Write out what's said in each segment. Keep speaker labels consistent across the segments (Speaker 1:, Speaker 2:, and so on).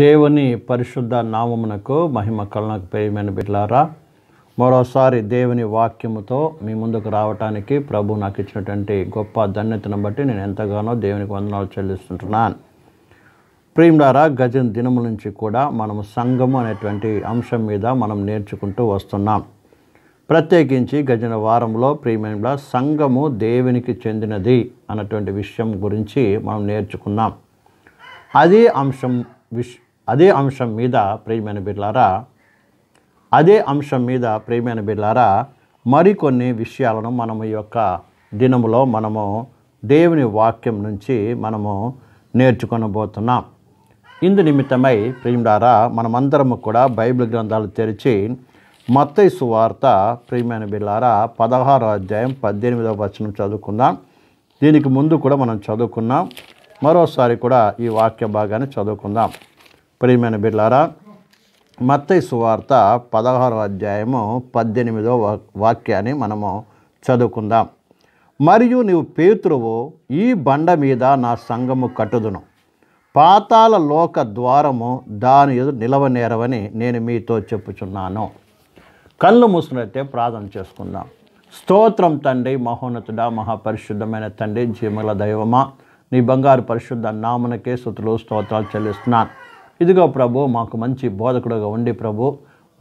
Speaker 1: దేవుని పరిశుద్ధ నామమునకు మహిమ కళనకు ప్రేమైన బిడ్లారా మరోసారి దేవుని వాక్యముతో మీ ముందుకు రావటానికి ప్రభు నాకు ఇచ్చినటువంటి గొప్ప ధన్యతను బట్టి నేను ఎంతగానో దేవునికి వందనాలు చెల్లిస్తుంటున్నాను ప్రియులారా గజన్ దినము నుంచి కూడా మనము సంఘము అనేటువంటి అంశం మీద మనం నేర్చుకుంటూ వస్తున్నాం ప్రత్యేకించి గజన వారంలో ప్రియమైన సంఘము దేవునికి చెందినది అన్నటువంటి విషయం గురించి మనం నేర్చుకున్నాం అదే అంశం విష్ అదే అంశం మీద ప్రేమైన బిడ్డలారా అదే అంశం మీద ప్రేమైన బిడ్డలారా మరికొన్ని విషయాలను మనము ఈ యొక్క దినములో మనము దేవుని వాక్యం నుంచి మనము నేర్చుకొనబోతున్నాం ఇందు నిమిత్తమై ప్రియుడారా మనమందరము కూడా బైబిల్ గ్రంథాలు తెరిచి మత్తైసు వార్త ప్రియమైన బిల్లారా పదహారో అధ్యాయం పద్దెనిమిదవ వచనం చదువుకుందాం దీనికి ముందు కూడా మనం చదువుకున్నాం మరోసారి కూడా ఈ వాక్య భాగాన్ని చదువుకుందాం ప్రియమైన బిడ్లారా మత్తై సువార్త పదహారో అధ్యాయము పద్దెనిమిదో వాక్యాన్ని మనము చదువుకుందాం మరియు నీవు పేతురువు ఈ బండ మీద నా సంగము కట్టుదును పాతాల లోక ద్వారము దాని ఎదురు నిలవనేరవని నేను మీతో చెప్పుచున్నాను కళ్ళు మూసినట్టే ప్రార్థన చేసుకుందాం స్తోత్రం తండ్రి మహోన్నతుడా మహాపరిశుద్ధమైన తండ్రి జీమల దైవమా నీ బంగారు పరిశుద్ధ నామనకే శృతులు స్తోత్రాలు చెల్లిస్తున్నాను ఇదిగో ప్రభు మాకు మంచి బోధకుడుగా ఉండి ప్రభు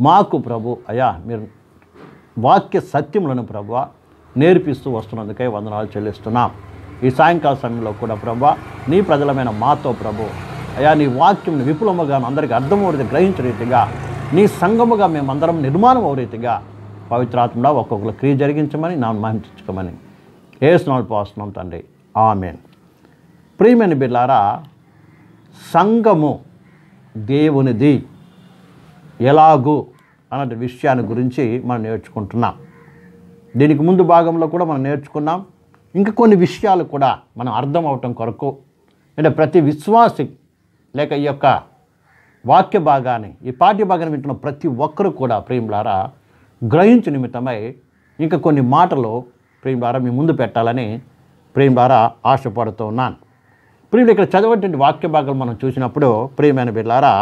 Speaker 1: మాకు ప్రభు అయా మీరు వాక్య సత్యములను ప్రభు నేర్పిస్తూ వస్తున్నందుకే వందనాలు చెల్లిస్తున్నాం ఈ సాయంకాల సమయంలో కూడా ప్రభు నీ ప్రజలమైన మాతో ప్రభు అయా నీ వాక్యం విపులముగా అందరికీ అర్థమవుతుంది గ్రహించే రీతిగా నీ సంగముగా మేమందరం నిర్మాణం అవు రీతిగా పవిత్రాత్మలో ఒక్కొక్కరు క్రియ జరిగించమని నా మహించుకోమని ఏ స్నాలు పోస్తున్నాం తండ్రి ఆమెను ప్రియమైన బిడ్లారా సంఘము దేవునిది ఎలాగు అన్న విషయాన్ని గురించి మనం నేర్చుకుంటున్నాం దీనికి ముందు భాగంలో కూడా మనం నేర్చుకున్నాం ఇంకా కొన్ని విషయాలు కూడా మనం అర్థం అవటం కొరకు అంటే ప్రతి విశ్వాసి లేక ఈ యొక్క వాక్య భాగాన్ని ఈ పాఠ్య భాగాన్ని వింటున్న ప్రతి ఒక్కరు కూడా ప్రేమలారా గ్రహించు నిమిత్తమై ఇంకా కొన్ని మాటలు ప్రేమలారా మీ ముందు పెట్టాలని ప్రేమలారా ఆశపడుతూ ఉన్నాను ప్రియుడు ఇక్కడ చదవటువంటి వాక్య భాగాలు మనం చూసినప్పుడు ప్రియమైన బిడ్డారా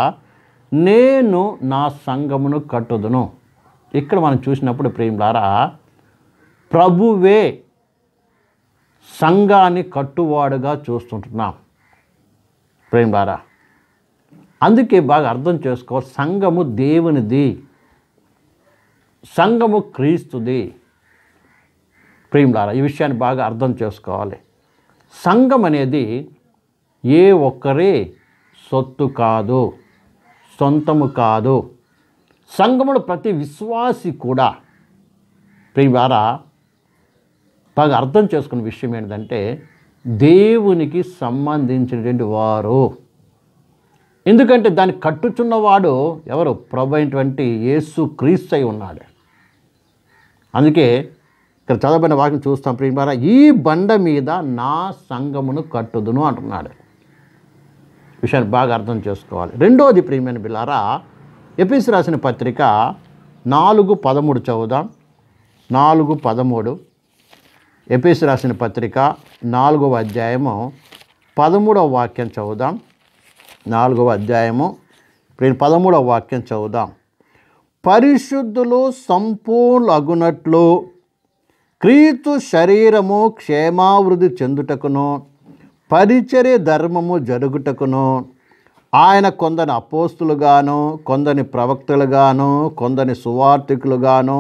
Speaker 1: నేను నా సంఘమును కట్టుదును ఇక్కడ మనం చూసినప్పుడు ప్రియులారా ప్రభువే సంఘాన్ని కట్టువాడుగా చూస్తుంటున్నాం ప్రేమలారా అందుకే బాగా అర్థం చేసుకో సంఘము దేవునిది సంఘము క్రీస్తుది ప్రేమలారా ఈ విషయాన్ని బాగా అర్థం చేసుకోవాలి సంఘం అనేది ఏ ఒక్కరి సొత్తు కాదు సొంతము కాదు సంఘముడు ప్రతి విశ్వాసి కూడా ద్వారా బాగా అర్థం చేసుకున్న విషయం ఏంటంటే దేవునికి సంబంధించినటువంటి వారు ఎందుకంటే దాన్ని కట్టుచున్నవాడు ఎవరు ప్రభు అయినటువంటి యేసు క్రీస్తు అయి ఉన్నాడు అందుకే ఇక్కడ చదవబడిన వాక్యం చూస్తాం ప్రియమారా ఈ బండ మీద నా సంగమును కట్టుదును అంటున్నాడు విషయాన్ని బాగా అర్థం చేసుకోవాలి రెండోది ప్రియమైన బిల్లారా ఎపిస్ రాసిన పత్రిక నాలుగు పదమూడు చదువుదాం నాలుగు పదమూడు ఎపిస్ రాసిన పత్రిక నాలుగవ అధ్యాయము పదమూడవ వాక్యం చదువుదాం నాలుగవ అధ్యాయము పదమూడవ వాక్యం చదువుదాం పరిశుద్ధులు సంపూర్ణ అగునట్లు క్రీతు శరీరము క్షేమావృద్ధి చెందుటకును పరిచర్య ధర్మము జరుగుటకును ఆయన కొందని అపోస్తులుగాను కొందని ప్రవక్తలుగాను కొందని సువార్థికులుగాను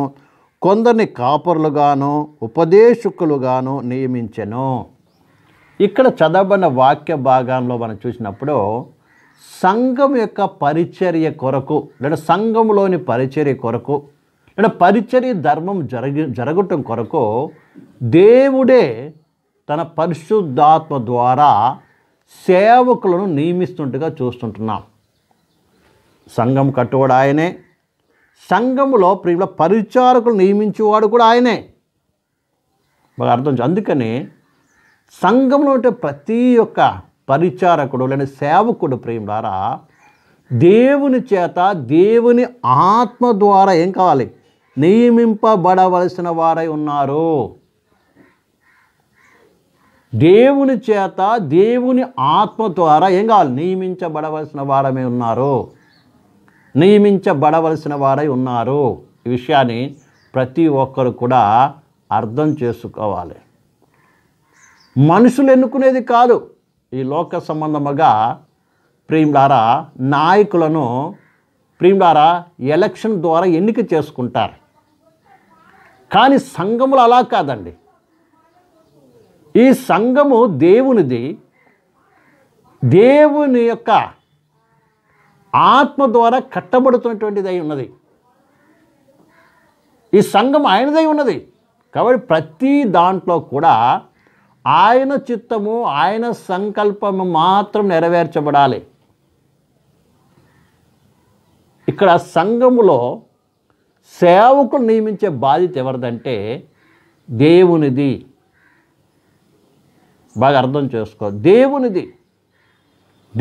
Speaker 1: కొందరిని కాపరులుగాను ఉపదేశకులుగాను నియమించెను ఇక్కడ చదవబడిన వాక్య భాగంలో మనం చూసినప్పుడు సంఘం యొక్క పరిచర్య కొరకు లేదా సంఘంలోని పరిచర్య కొరకు లేదా పరిచర్య ధర్మం జరగ జరగటం కొరకు దేవుడే తన పరిశుద్ధాత్మ ద్వారా సేవకులను నియమిస్తుండగా చూస్తుంటున్నాం సంఘం కట్టువాడు ఆయనే సంఘములో ప్రియుల పరిచారకులు నియమించేవాడు కూడా ఆయనే మాకు అర్థం అందుకని సంఘంలో ఉంటే ప్రతి ఒక్క పరిచారకుడు లేని సేవకుడు ప్రియులారా దేవుని చేత దేవుని ఆత్మ ద్వారా ఏం కావాలి నియమింపబడవలసిన వారై ఉన్నారు దేవుని చేత దేవుని ఆత్మ ద్వారా ఏం కావాలి నియమించబడవలసిన వారమే ఉన్నారు నియమించబడవలసిన వారై ఉన్నారు ఈ విషయాన్ని ప్రతి ఒక్కరు కూడా అర్థం చేసుకోవాలి మనుషులు ఎన్నుకునేది కాదు ఈ లోక సంబంధముగా ప్రియులారా నాయకులను ప్రియులారా ఎలక్షన్ ద్వారా ఎన్నిక చేసుకుంటారు కానీ సంఘములు అలా కాదండి ఈ సంఘము దేవునిది దేవుని యొక్క ఆత్మ ద్వారా కట్టబడుతున్నటువంటిది అయి ఉన్నది ఈ సంఘం ఆయనదై ఉన్నది కాబట్టి ప్రతి దాంట్లో కూడా ఆయన చిత్తము ఆయన సంకల్పము మాత్రం నెరవేర్చబడాలి ఇక్కడ సంఘములో సేవకులు నియమించే బాధ్యత ఎవరిదంటే దేవునిది బాగా అర్థం చేసుకో దేవునిది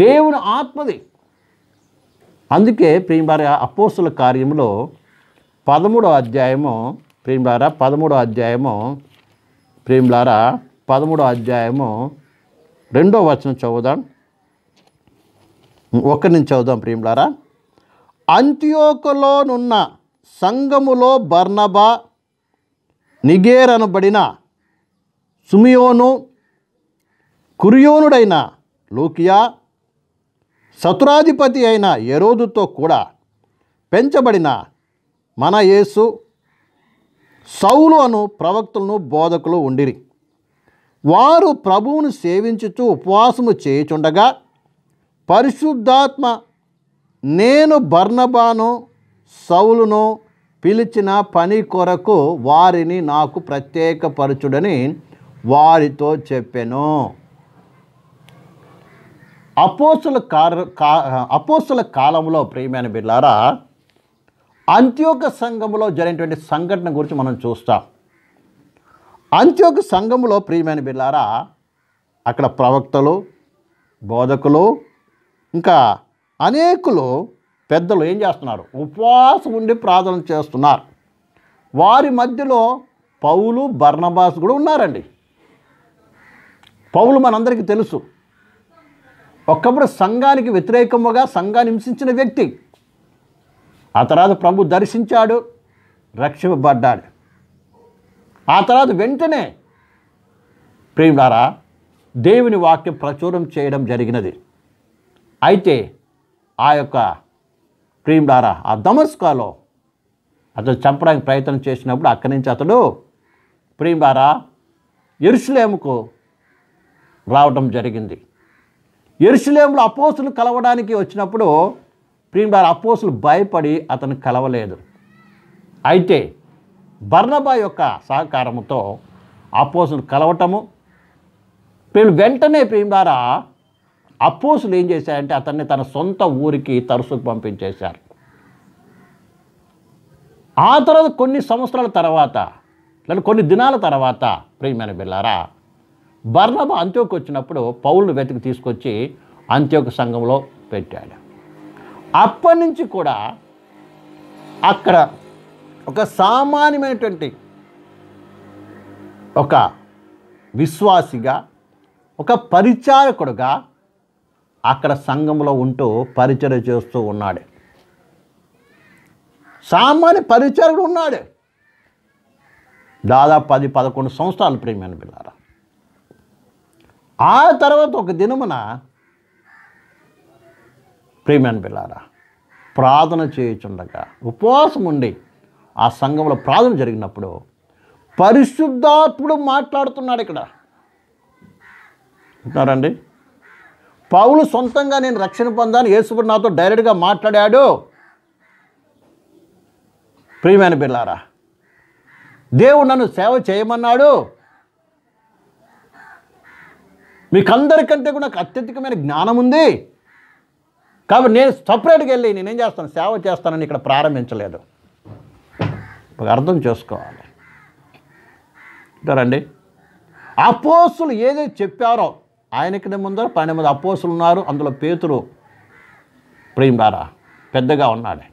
Speaker 1: దేవుని ఆత్మది అందుకే ప్రియంబార అపోసుల కార్యంలో పదమూడో అధ్యాయము ప్రియంలారా పదమూడో అధ్యాయము ప్రియంలారా పదమూడో అధ్యాయము రెండో వచనం చదువుదాం ఒకరి నుంచి చదువుదాం ప్రియంలారా అంత్యోకలోనున్న సంఘములో బర్నబా నిగేరనబడిన సుమియోను కురియోనుడైన లూకియా శతురాధిపతి అయిన ఎరోదుతో కూడా పెంచబడిన మన యేసు సౌలు అను ప్రవక్తలను బోధకులు ఉండిరి వారు ప్రభువును సేవించుచు ఉపవాసము చేయుచుండగా పరిశుద్ధాత్మ నేను బర్ణబాను సౌలును పిలిచిన పని కొరకు వారిని నాకు ప్రత్యేకపరచుడని వారితో చెప్పెను అపోసుల కా అపోసుల కాలంలో ప్రియమైన బిడ్డారా అంత్యోక సంఘంలో జరిగినటువంటి సంఘటన గురించి మనం చూస్తాం అంత్యోక సంఘంలో ప్రియమైన బిళ్ళారా అక్కడ ప్రవక్తలు బోధకులు ఇంకా అనేకులు పెద్దలు ఏం చేస్తున్నారు ఉపవాసం ఉండి ప్రార్థన చేస్తున్నారు వారి మధ్యలో పౌలు బర్ణబాస్ కూడా ఉన్నారండి పౌలు మనందరికీ తెలుసు ఒకప్పుడు సంఘానికి వ్యతిరేకముగా సంఘాన్ని హింసించిన వ్యక్తి ఆ తర్వాత ప్రభు దర్శించాడు రక్షింపబడ్డాడు ఆ తర్వాత వెంటనే ప్రేమారా దేవుని వాక్యం ప్రచురం చేయడం జరిగినది అయితే ఆ యొక్క ప్రేమిలారా ఆ దమస్కాలో అతను చంపడానికి ప్రయత్నం చేసినప్పుడు అక్కడి నుంచి అతడు ప్రేమిలారా ఎరుసలేముకు రావటం జరిగింది ఎరుషులేములు అపోసులు కలవడానికి వచ్చినప్పుడు ప్రియుడారు అపోసులు భయపడి అతను కలవలేదు అయితే బర్ణబా యొక్క సహకారంతో అపోసులు కలవటము ప్రియుడు వెంటనే ప్రియుడారా అపోసులు ఏం చేశారంటే అతన్ని తన సొంత ఊరికి తరచుకు పంపించేశారు ఆ తర్వాత కొన్ని సంవత్సరాల తర్వాత లేదా కొన్ని దినాల తర్వాత ప్రియమైన బిల్లారా బర్నబ అంత్యోకి వచ్చినప్పుడు పౌలు వెతికి తీసుకొచ్చి అంత్యోక సంఘంలో పెట్టాడు అప్పటి నుంచి కూడా అక్కడ ఒక సామాన్యమైనటువంటి ఒక విశ్వాసిగా ఒక పరిచారకుడుగా అక్కడ సంఘంలో ఉంటూ పరిచయం చేస్తూ ఉన్నాడు సామాన్య పరిచయకుడు ఉన్నాడు దాదాపు పది పదకొండు సంవత్సరాలు ప్రేమైన పిల్లారా ఆ తర్వాత ఒక దినమున ప్రేమాన్ పిల్లారా ప్రార్థన చేయుచుండగా ఉపవాసం ఉండి ఆ సంఘంలో ప్రార్థన జరిగినప్పుడు పరిశుద్ధాత్ముడు మాట్లాడుతున్నాడు ఇక్కడ అంటున్నారండి పౌలు సొంతంగా నేను రక్షణ పొందాను యేసుడు నాతో డైరెక్ట్గా మాట్లాడాడు ప్రియమైన పిల్లారా దేవుడు నన్ను సేవ చేయమన్నాడు మీకు అందరికంటే కూడా నాకు అత్యధికమైన జ్ఞానం ఉంది కాబట్టి నేను సపరేట్గా వెళ్ళి నేనేం చేస్తాను సేవ చేస్తానని ఇక్కడ ప్రారంభించలేదు అర్థం చేసుకోవాలి అంటారండి అపోసులు ఏదైతే చెప్పారో ఆయనకి ముందర పని మీద అపోసులు ఉన్నారు అందులో పేతురు ప్రేమారా పెద్దగా ఉన్నాడు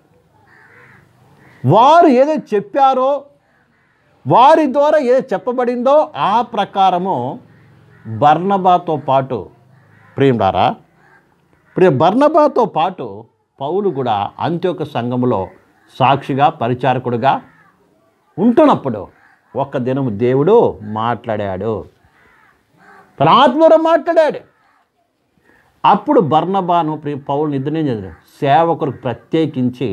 Speaker 1: వారు ఏదో చెప్పారో వారి ద్వారా ఏదో చెప్పబడిందో ఆ ప్రకారము బర్ణబాతో పాటు ప్రియుడారా ప్రియ బర్ణబాతో పాటు పౌలు కూడా ఒక సంఘంలో సాక్షిగా పరిచారకుడుగా ఉంటున్నప్పుడు ఒక్క దినము దేవుడు మాట్లాడాడు తన ఆత్మలో మాట్లాడాడు అప్పుడు బర్ణబాను ప్రియ పౌలు నిద్ర చదివాడు సేవకులకు ప్రత్యేకించి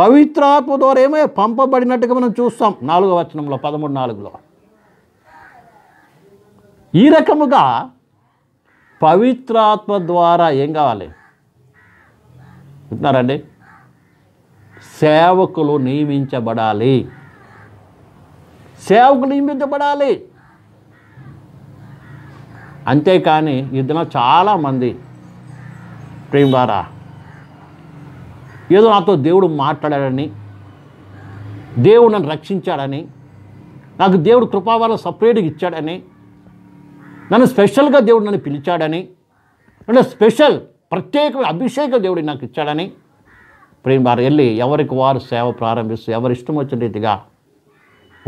Speaker 1: పవిత్రాత్మ ద్వారా ఏమో పంపబడినట్టుగా మనం చూస్తాం నాలుగో వచనంలో పదమూడు నాలుగులో ఈ రకముగా పవిత్రాత్మ ద్వారా ఏం కావాలి చెప్తున్నారండి సేవకులు నియమించబడాలి సేవకులు నియమించబడాలి అంతేకాని ఇద్దరు చాలామంది ప్రేమ ద్వారా ఏదో నాతో దేవుడు మాట్లాడాడని దేవుడు నన్ను రక్షించాడని నాకు దేవుడు కృపావరం సపరేట్గా ఇచ్చాడని నన్ను స్పెషల్గా దేవుడు నన్ను పిలిచాడని అంటే స్పెషల్ ప్రత్యేక అభిషేక దేవుడు నాకు ఇచ్చాడని ప్రేమ వారు వెళ్ళి ఎవరికి వారు సేవ ప్రారంభిస్తూ ఎవరి ఇష్టం వచ్చిన రీతిగా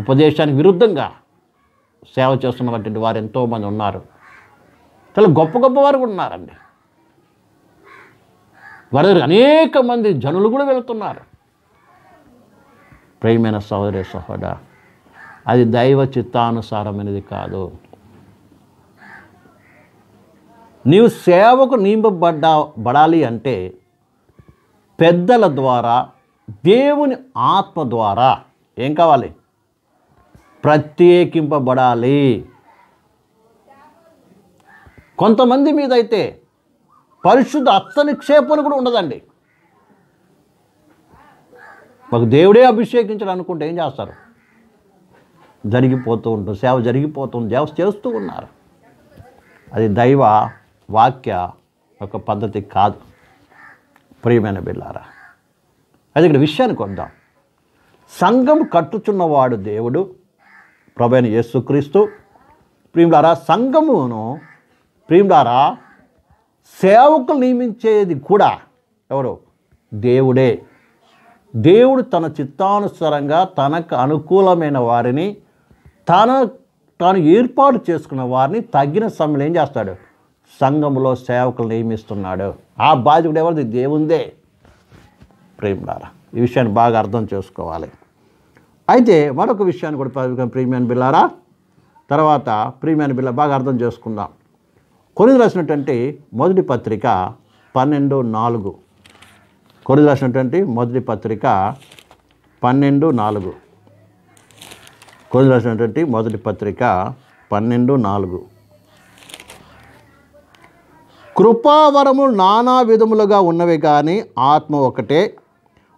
Speaker 1: ఉపదేశానికి విరుద్ధంగా సేవ చేస్తున్నటువంటి వారు ఎంతోమంది ఉన్నారు చాలా గొప్ప గొప్ప వారు కూడా ఉన్నారండి వారి అనేక మంది జనులు కూడా వెళ్తున్నారు ప్రేమైన సహోదరి సహోద అది దైవ చిత్తానుసారమైనది కాదు నీవు సేవకు నియమబడ్డా బడాలి అంటే పెద్దల ద్వారా దేవుని ఆత్మ ద్వారా ఏం కావాలి ప్రత్యేకింపబడాలి కొంతమంది మీద అయితే పరిశుద్ధ అత్తని నిక్షేపం కూడా ఉండదండి మాకు దేవుడే అభిషేకించడం అనుకుంటే ఏం చేస్తారు జరిగిపోతూ ఉంటుంది సేవ జరిగిపోతుంది సేవ చేస్తూ ఉన్నారు అది దైవ వాక్య ఒక పద్ధతి కాదు ప్రియమైన బిల్లారా అయితే ఇక్కడ విషయానికి వద్దాం సంఘం కట్టుచున్నవాడు దేవుడు ప్రభైన యేసుక్రీస్తు ప్రియుడారా సంఘమును ప్రియుడారా సేవకులు నియమించేది కూడా ఎవరు దేవుడే దేవుడు తన చిత్తానుసారంగా తనకు అనుకూలమైన వారిని తన తాను ఏర్పాటు చేసుకున్న వారిని తగిన సమయంలో ఏం చేస్తాడు సంఘంలో సేవకులు నియమిస్తున్నాడు ఆ బాధ్యుడు ఎవరిది దేవుందే ప్రేమిలారా ఈ విషయాన్ని బాగా అర్థం చేసుకోవాలి అయితే మరొక విషయాన్ని కూడా ప్రీమియన్ బిల్లారా తర్వాత ప్రీమియం బిల్ల బాగా అర్థం చేసుకుందాం కొరిది రాసినటువంటి మొదటి పత్రిక పన్నెండు నాలుగు కొరిది రాసినటువంటి మొదటి పత్రిక పన్నెండు నాలుగు కొరిది రాసినటువంటి మొదటి పత్రిక పన్నెండు నాలుగు కృపావరము నానా విధములుగా ఉన్నవి కానీ ఆత్మ ఒకటే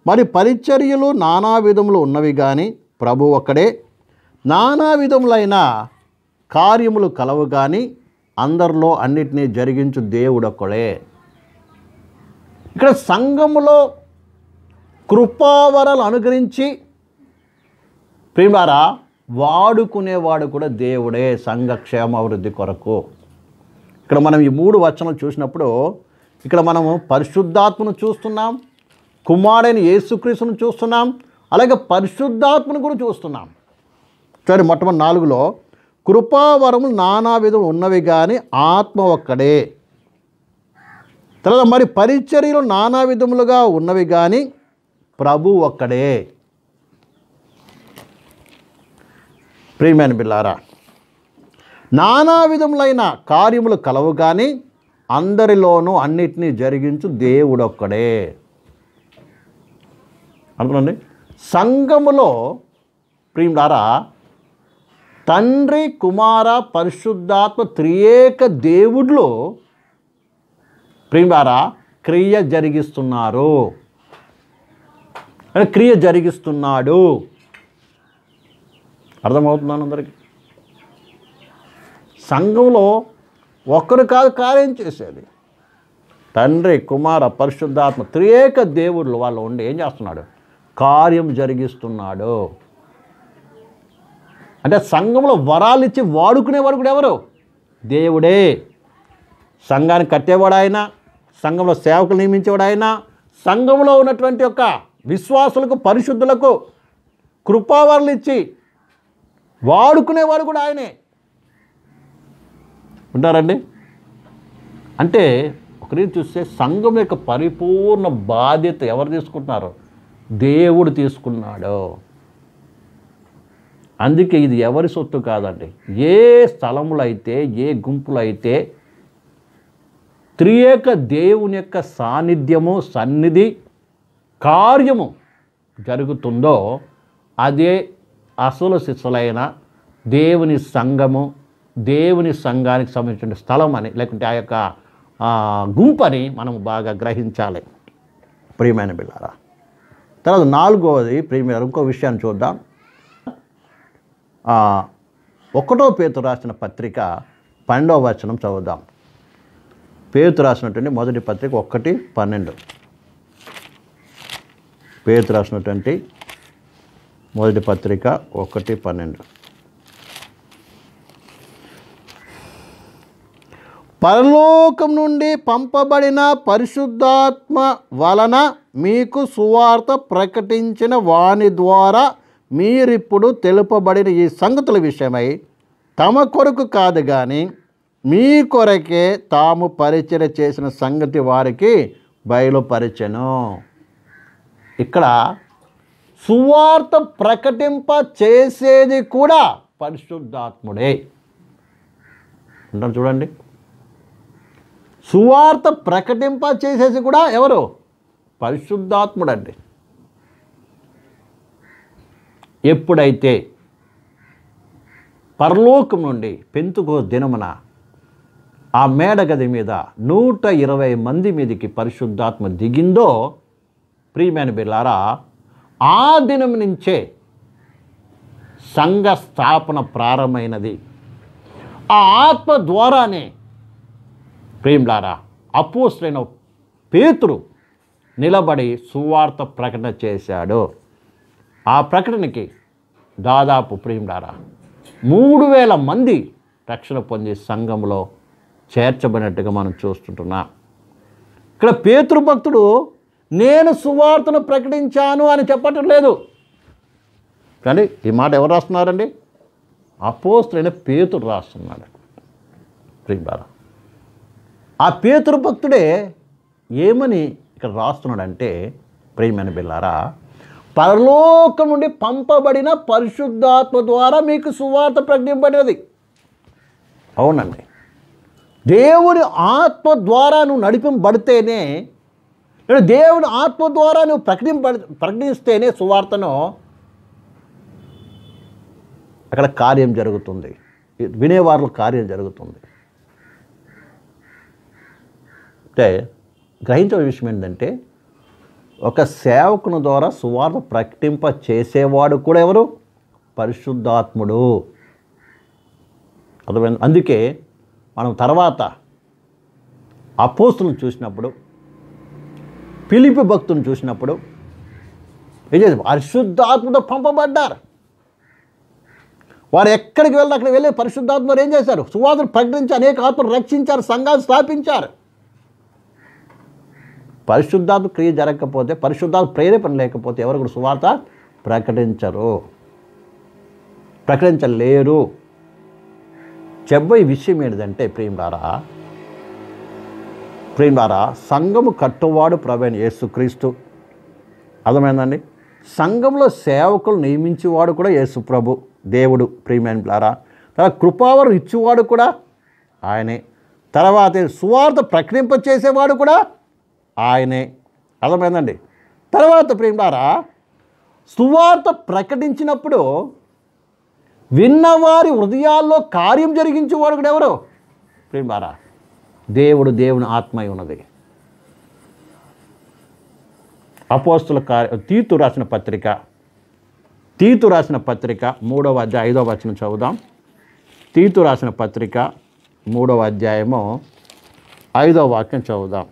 Speaker 1: మరి పరిచర్యలు నానా విధములు ఉన్నవి కానీ ప్రభు ఒక్కడే నానా విధములైన కార్యములు కలవు కానీ అందరిలో అన్నిటినీ జరిగించు ఒకడే ఇక్కడ సంఘములో కృపావరాలు అనుగ్రహించి ప్రిమారా వాడుకునేవాడు కూడా దేవుడే సంఘక్షేమ అభివృద్ధి కొరకు ఇక్కడ మనం ఈ మూడు వచనాలు చూసినప్పుడు ఇక్కడ మనము పరిశుద్ధాత్మను చూస్తున్నాం కుమారుడైన యేసుక్రీస్తును చూస్తున్నాం అలాగే పరిశుద్ధాత్మను కూడా చూస్తున్నాం సరే మొట్టమొదటి నాలుగులో కృపావరములు నానా విధములు ఉన్నవి కానీ ఆత్మ ఒక్కడే తర్వాత మరి పరిచర్యలు నానా విధములుగా ఉన్నవి కానీ ప్రభు ఒక్కడే ప్రియమైన బిల్లారా నానా విధములైన కార్యములు కలవు కానీ అందరిలోనూ అన్నిటినీ జరిగించు దేవుడొక్కడే అనుకోండి సంఘములో ప్రియుడారా తండ్రి కుమార పరిశుద్ధాత్మ త్రియేక దేవుడు ప్రియుడారా క్రియ జరిగిస్తున్నారు క్రియ జరిగిస్తున్నాడు అర్థమవుతున్నాను అందరికీ సంఘంలో ఒక్కరు కాదు కార్యం చేసేది తండ్రి కుమార పరిశుద్ధాత్మ త్రియేక దేవుళ్ళు వాళ్ళు ఉండి ఏం చేస్తున్నాడు కార్యం జరిగిస్తున్నాడు అంటే సంఘంలో వరాలు ఇచ్చి వాడుకునేవాడు కూడా ఎవరు దేవుడే సంఘాన్ని కట్టేవాడు ఆయన సంఘంలో సేవకులు నియమించేవాడు ఆయన సంఘంలో ఉన్నటువంటి యొక్క విశ్వాసులకు పరిశుద్ధులకు కృపావరలు ఇచ్చి వాడుకునేవాడు కూడా ఆయనే ఉంటారండి అంటే ఒక రీతి చూస్తే సంఘం యొక్క పరిపూర్ణ బాధ్యత ఎవరు తీసుకుంటున్నారు దేవుడు తీసుకున్నాడు అందుకే ఇది ఎవరి సొత్తు కాదండి ఏ స్థలములు అయితే ఏ గుంపులు అయితే త్రియేక దేవుని యొక్క సాన్నిధ్యము సన్నిధి కార్యము జరుగుతుందో అదే అసలు శిశులైన దేవుని సంఘము దేవుని సంఘానికి సంబంధించిన స్థలం అని లేకుంటే ఆ యొక్క గుంపని మనం బాగా గ్రహించాలి ప్రియమైన బిల్లారా తర్వాత నాలుగవది ప్రియమైన ఇంకో విషయాన్ని చూద్దాం ఒకటో పేరు రాసిన పత్రిక పన్నెండవ వచనం చదువుదాం పేరు రాసినటువంటి మొదటి పత్రిక ఒకటి పన్నెండు పేరు రాసినటువంటి మొదటి పత్రిక ఒకటి పన్నెండు పరలోకం నుండి పంపబడిన పరిశుద్ధాత్మ వలన మీకు సువార్త ప్రకటించిన వాణి ద్వారా మీరిప్పుడు తెలుపబడిన ఈ సంగతుల విషయమై తమ కొరకు కాదు కానీ మీ కొరకే తాము పరిచయం చేసిన సంగతి వారికి బయలుపరిచెను ఇక్కడ సువార్త ప్రకటింప చేసేది కూడా పరిశుద్ధాత్ముడే అంటారు చూడండి సువార్త ప్రకటింప చేసేసి కూడా ఎవరు పరిశుద్ధాత్ముడండి ఎప్పుడైతే పరలోకం నుండి పెంతుకో దినమున ఆ మేడగది మీద నూట ఇరవై మంది మీదకి పరిశుద్ధాత్మ దిగిందో ప్రియమైన బిల్లారా ఆ దినం నుంచే సంఘ స్థాపన ప్రారంభమైనది ఆ ఆత్మ ద్వారానే ప్రేమ్లారా అపోస్లైన పేతురు నిలబడి సువార్త ప్రకటన చేశాడు ఆ ప్రకటనకి దాదాపు ప్రేమ్లారా మూడు వేల మంది రక్షణ పొంది సంఘంలో చేర్చబడినట్టుగా మనం చూస్తుంటున్నాం ఇక్కడ పేతురు భక్తుడు నేను సువార్తను ప్రకటించాను అని చెప్పటం లేదు కానీ ఈ మాట ఎవరు రాస్తున్నారండి అపోస్తులైన పేతుడు రాస్తున్నాడు ప్రియ ఆ పేతురు భక్తుడే ఏమని ఇక్కడ రాస్తున్నాడంటే ప్రేమైన బిల్లారా పరలోకం నుండి పంపబడిన పరిశుద్ధాత్మ ద్వారా మీకు సువార్త ప్రకటింపబడినది అవునండి దేవుని ఆత్మ ద్వారా నువ్వు నడిపింపబడితేనే నేను దేవుని ఆత్మ ద్వారా నువ్వు ప్రకటింపడి ప్రకటిస్తేనే సువార్తను అక్కడ కార్యం జరుగుతుంది వినేవారుల కార్యం జరుగుతుంది అంటే గ్రహించే విషయం ఏంటంటే ఒక సేవకుని ద్వారా సువార్త ప్రకటింప చేసేవాడు కూడా ఎవరు పరిశుద్ధాత్ముడు అర్థమైంది అందుకే మనం తర్వాత అపోస్తులను చూసినప్పుడు పిలిపి భక్తులను చూసినప్పుడు ఏం చేసి పరిశుద్ధాత్మతో పంపబడ్డారు వారు ఎక్కడికి వెళ్ళి అక్కడికి వెళ్ళి పరిశుద్ధాత్మలు ఏం చేశారు సువాసన ప్రకటించి అనేక ఆత్మలు రక్షించారు సంఘాలు స్థాపించారు పరిశుద్ధాత్మ క్రియ జరగకపోతే పరిశుద్ధాత్మ ప్రేరేపణ లేకపోతే ఎవరు కూడా సువార్త ప్రకటించరు ప్రకటించలేరు చెప్పబోయే విషయం ఏంటంటే ప్రియులారా ప్రియులారా సంఘము కట్టువాడు ప్రవీణ్ యేసుక్రీస్తు అర్థమైందండి సంఘంలో సేవకులు నియమించేవాడు కూడా యేసు ప్రభు దేవుడు ప్రియమైన ద్వారా తర్వాత కృపావరం ఇచ్చేవాడు కూడా ఆయనే తర్వాత సువార్త ప్రకటింపచేసేవాడు కూడా ఆయనే అర్థమైందండి తర్వాత ప్రేమలారా సువార్త ప్రకటించినప్పుడు విన్నవారి హృదయాల్లో కార్యం జరిగించేవాడు ఎవరు ప్రేమారా దేవుడు దేవుని ఆత్మై ఉన్నది అపోస్తుల కార్య తీతు రాసిన పత్రిక తీతు రాసిన పత్రిక మూడవ అధ్యాయ ఐదవ వచనం చదువుదాం తీతు రాసిన పత్రిక మూడవ అధ్యాయము ఐదవ వాక్యం చదువుదాం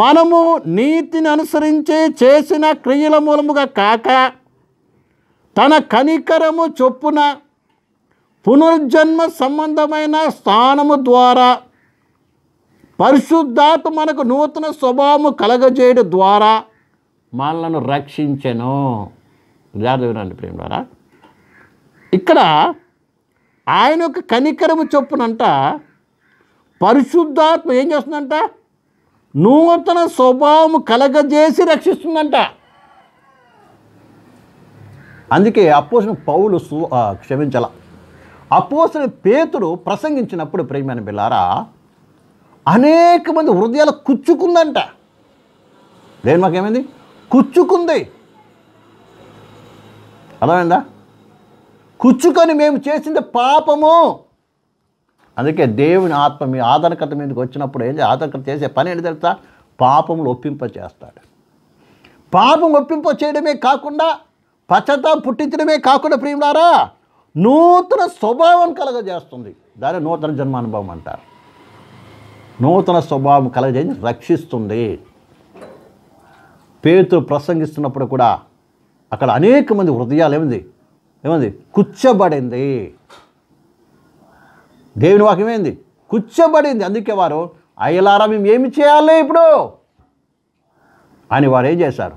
Speaker 1: మనము నీతిని అనుసరించి చేసిన క్రియల మూలముగా కాక తన కనికరము చొప్పున పునర్జన్మ సంబంధమైన స్థానము ద్వారా పరిశుద్ధాత్మ మనకు నూతన స్వభావము కలగజేయడం ద్వారా మనలను రక్షించను జాగ్రత్త ప్రేమ ద్వారా ఇక్కడ ఆయన యొక్క కనికరము చొప్పునంట పరిశుద్ధాత్మ ఏం చేస్తుందంట నూతన స్వభావం కలగజేసి రక్షిస్తుందంట అందుకే అపోసిన పౌలు సు క్షమించాల అపోసిన పేతుడు ప్రసంగించినప్పుడు ప్రేమైన బిల్లారా అనేక మంది హృదయాలు కుచ్చుకుందంట దేని మాకేమైంది కుచ్చుకుంది అర్థమైందా కుచ్చుకొని మేము చేసింది పాపము అందుకే దేవుని ఆత్మ మీ ఆధారకత మీదకి వచ్చినప్పుడు ఏంటి ఆధారకత చేసే పని ఏంటి తెలుసా పాపములు ఒప్పింప చేస్తాడు పాపం ఒప్పింప చేయడమే కాకుండా పచ్చత పుట్టించడమే కాకుండా ప్రియులారా నూతన స్వభావం కలగజేస్తుంది దాని నూతన జన్మానుభవం అంటారు నూతన స్వభావం కలగజేసి రక్షిస్తుంది పేరుతో ప్రసంగిస్తున్నప్పుడు కూడా అక్కడ అనేక మంది హృదయాలు ఏమింది ఏమంది కుచ్చబడింది దేవుని వాక్యం ఏంది కూర్చోబడింది అందుకే వారు అయ్యలారా మేము ఏమి చేయాలి ఇప్పుడు అని వారు ఏం చేశారు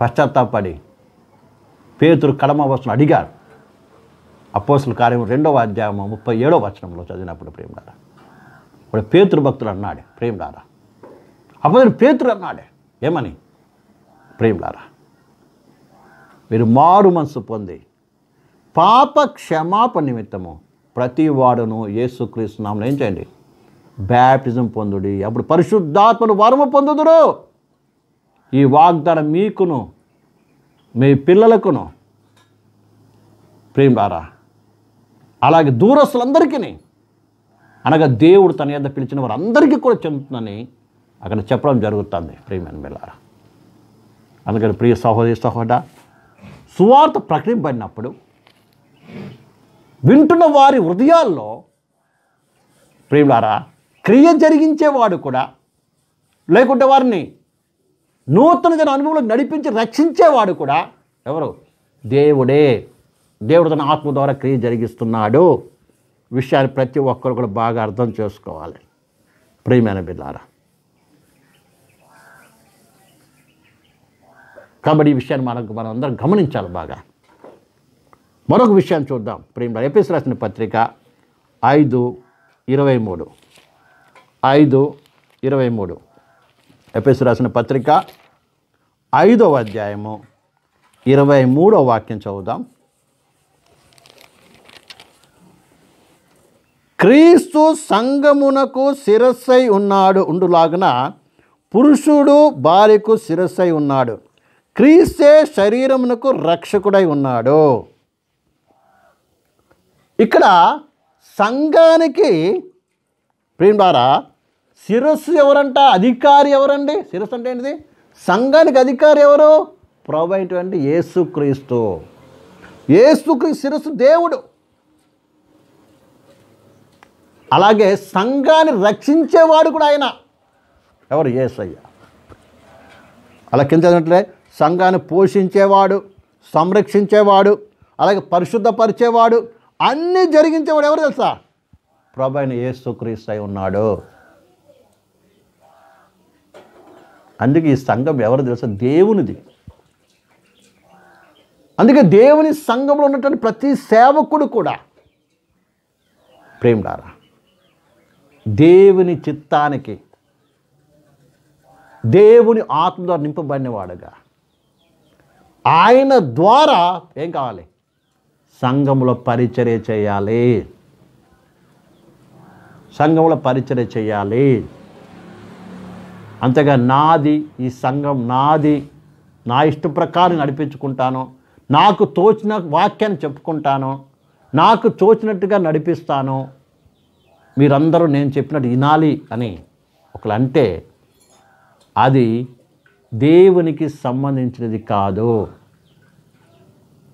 Speaker 1: పశ్చాత్తాపడి పేతురు కడమ వస్తున్న అడిగారు అపోసుల కార్యం రెండవ అధ్యాయము ముప్పై ఏడవ వచనంలో చదివినప్పుడు ప్రేమడారా ఇప్పుడు పేతురు భక్తులు అన్నాడే ప్రేమడారా అప్పుడు పేతురు అన్నాడే ఏమని ప్రేమలారా మీరు మారు మనసు పొంది పాప క్షమాపణ నిమిత్తము ప్రతి వాడును యేసుక్రీస్తు నామను ఏం చేయండి బ్యాప్టిజం పొందుడి అప్పుడు పరిశుద్ధాత్మను వరము పొందుదురు ఈ వాగ్దానం మీకును మీ పిల్లలకును ప్రేమారా అలాగే దూరస్తులందరికీ అనగా దేవుడు తన ఎంత పిలిచిన వారందరికీ కూడా చెందుతుందని అక్కడ చెప్పడం జరుగుతుంది ప్రియమైన పిల్లారా అందుకని ప్రియ సహోదరి సహోద సువార్త ప్రకటింపడినప్పుడు వింటున్న వారి హృదయాల్లో ప్రేమలారా క్రియ జరిగించేవాడు కూడా లేకుంటే వారిని నూతన జన అనుభవంలో నడిపించి రక్షించేవాడు కూడా ఎవరు దేవుడే దేవుడు తన ఆత్మ ద్వారా క్రియ జరిగిస్తున్నాడు విషయాన్ని ప్రతి ఒక్కరు కూడా బాగా అర్థం చేసుకోవాలి ప్రియమైన బిల్లారా కాబట్టి ఈ విషయాన్ని మనకు మనం అందరం గమనించాలి బాగా మరొక విషయం చూద్దాం ప్రేమ ఎపిస్ రాసిన పత్రిక ఐదు ఇరవై మూడు ఐదు ఇరవై మూడు ఎపిస్ రాసిన పత్రిక ఐదవ అధ్యాయము ఇరవై మూడో వాక్యం చదువుదాం క్రీస్తు సంగమునకు శిరస్సై ఉన్నాడు ఉండులాగున పురుషుడు భార్యకు శిరస్సై ఉన్నాడు క్రీస్తే శరీరమునకు రక్షకుడై ఉన్నాడు ఇక్కడ సంఘానికి ప్రియులారా శిరస్సు ఎవరంట అధికారి ఎవరండి శిరస్సు అంటే ఏంటిది సంఘానికి అధికారి ఎవరు ప్రభు అయినటువంటి ఏసుక్రీస్తు యేసుక్రీస్తు శిరస్సు దేవుడు అలాగే సంఘాన్ని రక్షించేవాడు కూడా ఆయన ఎవరు ఏసయ్య అలా కింద చదివినట్లే సంఘాన్ని పోషించేవాడు సంరక్షించేవాడు అలాగే పరిశుద్ధపరిచేవాడు అన్నీ జరిగించేవాడు ఎవరు తెలుసా ప్రభు ఏ ఏసుక్రీస్తు అయి ఉన్నాడు అందుకే ఈ సంఘం ఎవరు తెలుసా దేవునిది అందుకే దేవుని సంఘంలో ఉన్నటువంటి ప్రతి సేవకుడు కూడా ప్రేమడారా దేవుని చిత్తానికి దేవుని ఆత్మ ద్వారా నింపబడినవాడుగా ఆయన ద్వారా ఏం కావాలి సంఘంలో పరిచర్య చేయాలి సంఘంలో పరిచర్య చేయాలి అంతేగా నాది ఈ సంఘం నాది నా ఇష్ట ప్రకారం నడిపించుకుంటాను నాకు తోచిన వాక్యాన్ని చెప్పుకుంటాను నాకు తోచినట్టుగా నడిపిస్తాను మీరందరూ నేను చెప్పినట్టు వినాలి అని ఒకళ్ళు అంటే అది దేవునికి సంబంధించినది కాదు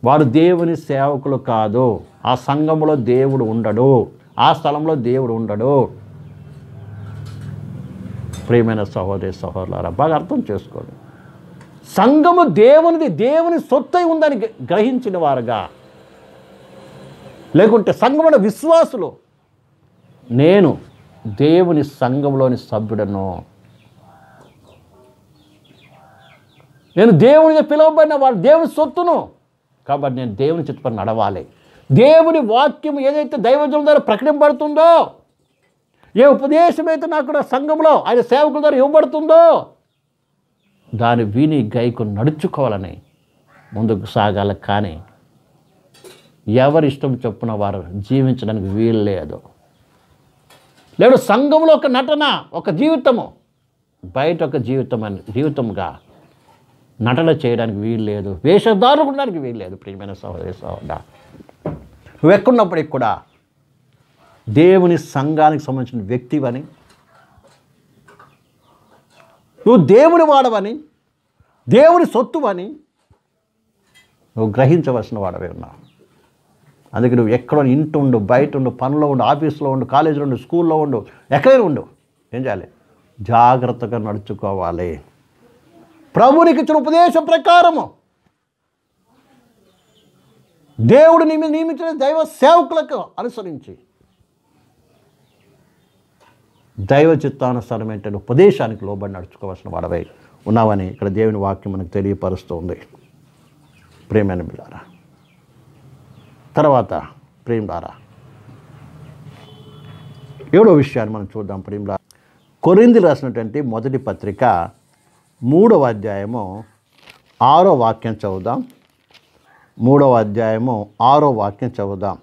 Speaker 1: వారు దేవుని సేవకులు కాదు ఆ సంఘంలో దేవుడు ఉండడు ఆ స్థలంలో దేవుడు ఉండడు ప్రియమైన సహోదరి సహోదరులారా బాగా అర్థం చేసుకోండి సంఘము దేవునిది దేవుని సొత్తై ఉందని గ్రహించిన వారుగా లేకుంటే సంఘముల విశ్వాసులు నేను దేవుని సంఘంలోని సభ్యుడను నేను దేవునిగా పిలువబడిన వాడు దేవుని సొత్తును కాబట్టి నేను దేవుని చిత్తపడి నడవాలి దేవుని వాక్యం ఏదైతే దైవజనం ద్వారా ప్రకటింపబడుతుందో ఏ ఉపదేశం అయితే నాకు నా సంఘంలో ఆయన సేవకుల ద్వారా ఇవ్వబడుతుందో దాన్ని విని గైకు నడుచుకోవాలని ముందుకు సాగాల కానీ ఎవరి ఇష్టం చొప్పున వారు జీవించడానికి వీలు లేదు లేదు సంఘంలో ఒక నటన ఒక జీవితము బయట ఒక జీవితం అని జీవితంగా నటన చేయడానికి వీలు లేదు వేషధారులు ఉండడానికి వీలు లేదు ప్రియమైన సహోదరి నువ్వు నువ్వెక్కడున్నప్పటికి కూడా దేవుని సంఘానికి సంబంధించిన వ్యక్తివని నువ్వు దేవుని వాడవని దేవుని సొత్తువని నువ్వు గ్రహించవలసిన వాడవే ఉన్నావు అందుకే నువ్వు ఎక్కడ ఇంటి ఉండు బయట ఉండు పనిలో ఉండు ఆఫీస్లో ఉండు కాలేజీలో ఉండు స్కూల్లో ఉండు ఎక్కడైనా ఉండు ఏం చేయాలి జాగ్రత్తగా నడుచుకోవాలి ప్రభునికి ఇచ్చిన ఉపదేశం ప్రకారము దేవుడు నియమి నియమించిన దైవ సేవకులకు అనుసరించి దైవ చిత్తానుసారం ఏంటంటే ఉపదేశానికి లోబడి నడుచుకోవాల్సిన వాడవై ఉన్నామని ఇక్కడ దేవుని వాక్యం మనకు తెలియపరుస్తుంది ప్రేమైన బిడారా తర్వాత ప్రేమలారా ఏడో విషయాన్ని మనం చూద్దాం ప్రేమలారా కొరింది రాసినటువంటి మొదటి పత్రిక మూడవ అధ్యాయము ఆరో వాక్యం చదువుదాం మూడవ అధ్యాయము ఆరో వాక్యం చదువుదాం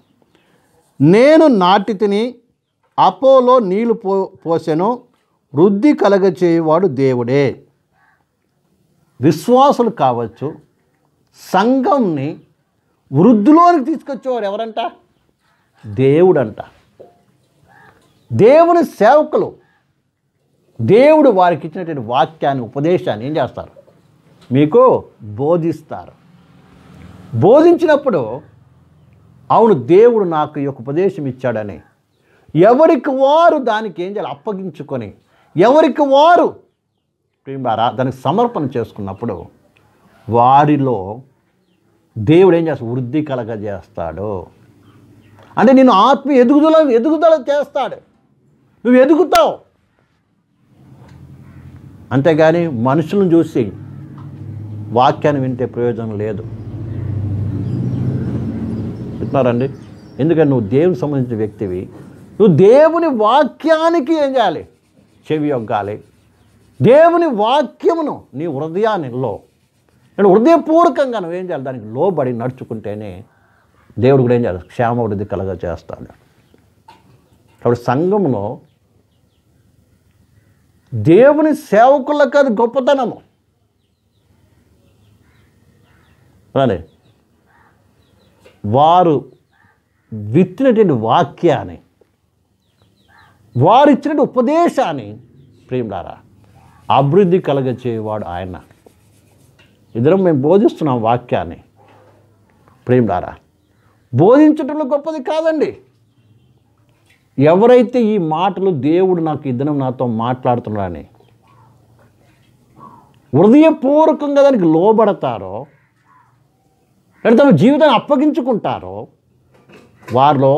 Speaker 1: నేను నాటి తిని అపోలో నీళ్లు పో పోసెను వృద్ధి కలగచేయువాడు దేవుడే విశ్వాసులు కావచ్చు సంఘంని వృద్ధిలోనికి తీసుకొచ్చేవారు ఎవరంట దేవుడంట దేవుని సేవకులు దేవుడు వారికి ఇచ్చినటువంటి వాక్యాన్ని ఉపదేశాన్ని ఏం చేస్తారు మీకు బోధిస్తారు బోధించినప్పుడు అవును దేవుడు నాకు ఈ ఉపదేశం ఇచ్చాడని ఎవరికి వారు దానికి ఏం చేయాలి అప్పగించుకొని ఎవరికి వారు దానికి సమర్పణ చేసుకున్నప్పుడు వారిలో దేవుడు ఏం చేస్తాడు వృద్ధి కలగజేస్తాడు అంటే నేను ఆత్మ ఎదుగుదల ఎదుగుదల చేస్తాడు నువ్వు ఎదుగుతావు అంతేగాని మనుషులను చూసి వాక్యాన్ని వింటే ప్రయోజనం లేదు చెప్తున్నారండి ఎందుకంటే నువ్వు దేవునికి సంబంధించిన వ్యక్తివి నువ్వు దేవుని వాక్యానికి ఏం చేయాలి చెవి ఒగ్గాలి దేవుని వాక్యమును నీ హృదయానిలో నేను హృదయపూర్వకంగా నువ్వేం చేయాలి దానికి లోబడి నడుచుకుంటేనే దేవుడు కూడా ఏం చేయాలి క్షేమ వృద్ధి కలగ చేస్తాడు కాబట్టి సంఘంలో దేవుని సేవకులకు అది గొప్పతనము అలానే వారు విత్తినటువంటి వాక్యాన్ని వారు ఇచ్చినటువంటి ఉపదేశాన్ని ప్రేమడారా అభివృద్ధి కలగచేవాడు ఆయన ఇద్దరం మేము బోధిస్తున్నాం వాక్యాన్ని ప్రేమడారా బోధించటంలో గొప్పది కాదండి ఎవరైతే ఈ మాటలు దేవుడు నాకు ఈ దినం నాతో మాట్లాడుతున్నాడని హృదయపూర్వకంగా దానికి లోబడతారో లేదా తమ జీవితాన్ని అప్పగించుకుంటారో వారిలో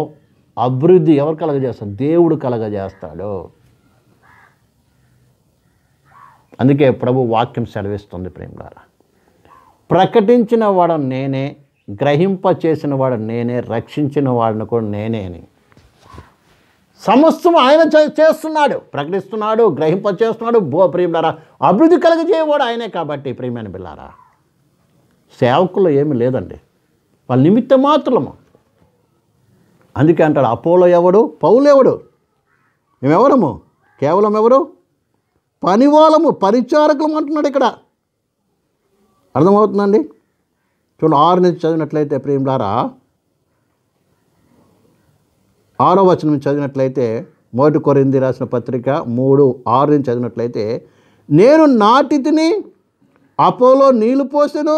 Speaker 1: అభివృద్ధి ఎవరు కలగజేస్తారు దేవుడు కలగజేస్తాడు అందుకే ప్రభు వాక్యం సెలవిస్తుంది ప్రేమలారా ప్రకటించిన వాడు నేనే గ్రహింప చేసిన వాడు నేనే రక్షించిన వాడిని కూడా నేనే అని సమస్తం ఆయన చేస్తున్నాడు ప్రకటిస్తున్నాడు గ్రహింప చేస్తున్నాడు భూ ప్రియులారా అభివృద్ధి కలిగజేయవాడు ఆయనే కాబట్టి ప్రియమైన పిల్లారా సేవకులు ఏమి లేదండి వాళ్ళ నిమిత్త మాత్రము అందుకే అంటాడు అపోలో ఎవడు పౌలు ఎవడు మేమెవరము కేవలం ఎవరు పనివాళ్ళము పరిచారకులం అంటున్నాడు ఇక్కడ అర్థమవుతుందండి చూడండి ఆరు నుంచి చదివినట్లయితే ప్రియులారా ఆరో వచనం చదివినట్లయితే మొదటి కొరింది రాసిన పత్రిక మూడు ఆరు నుంచి చదివినట్లయితే నేను నాటితిని అపోలో నీళ్లు పోసెను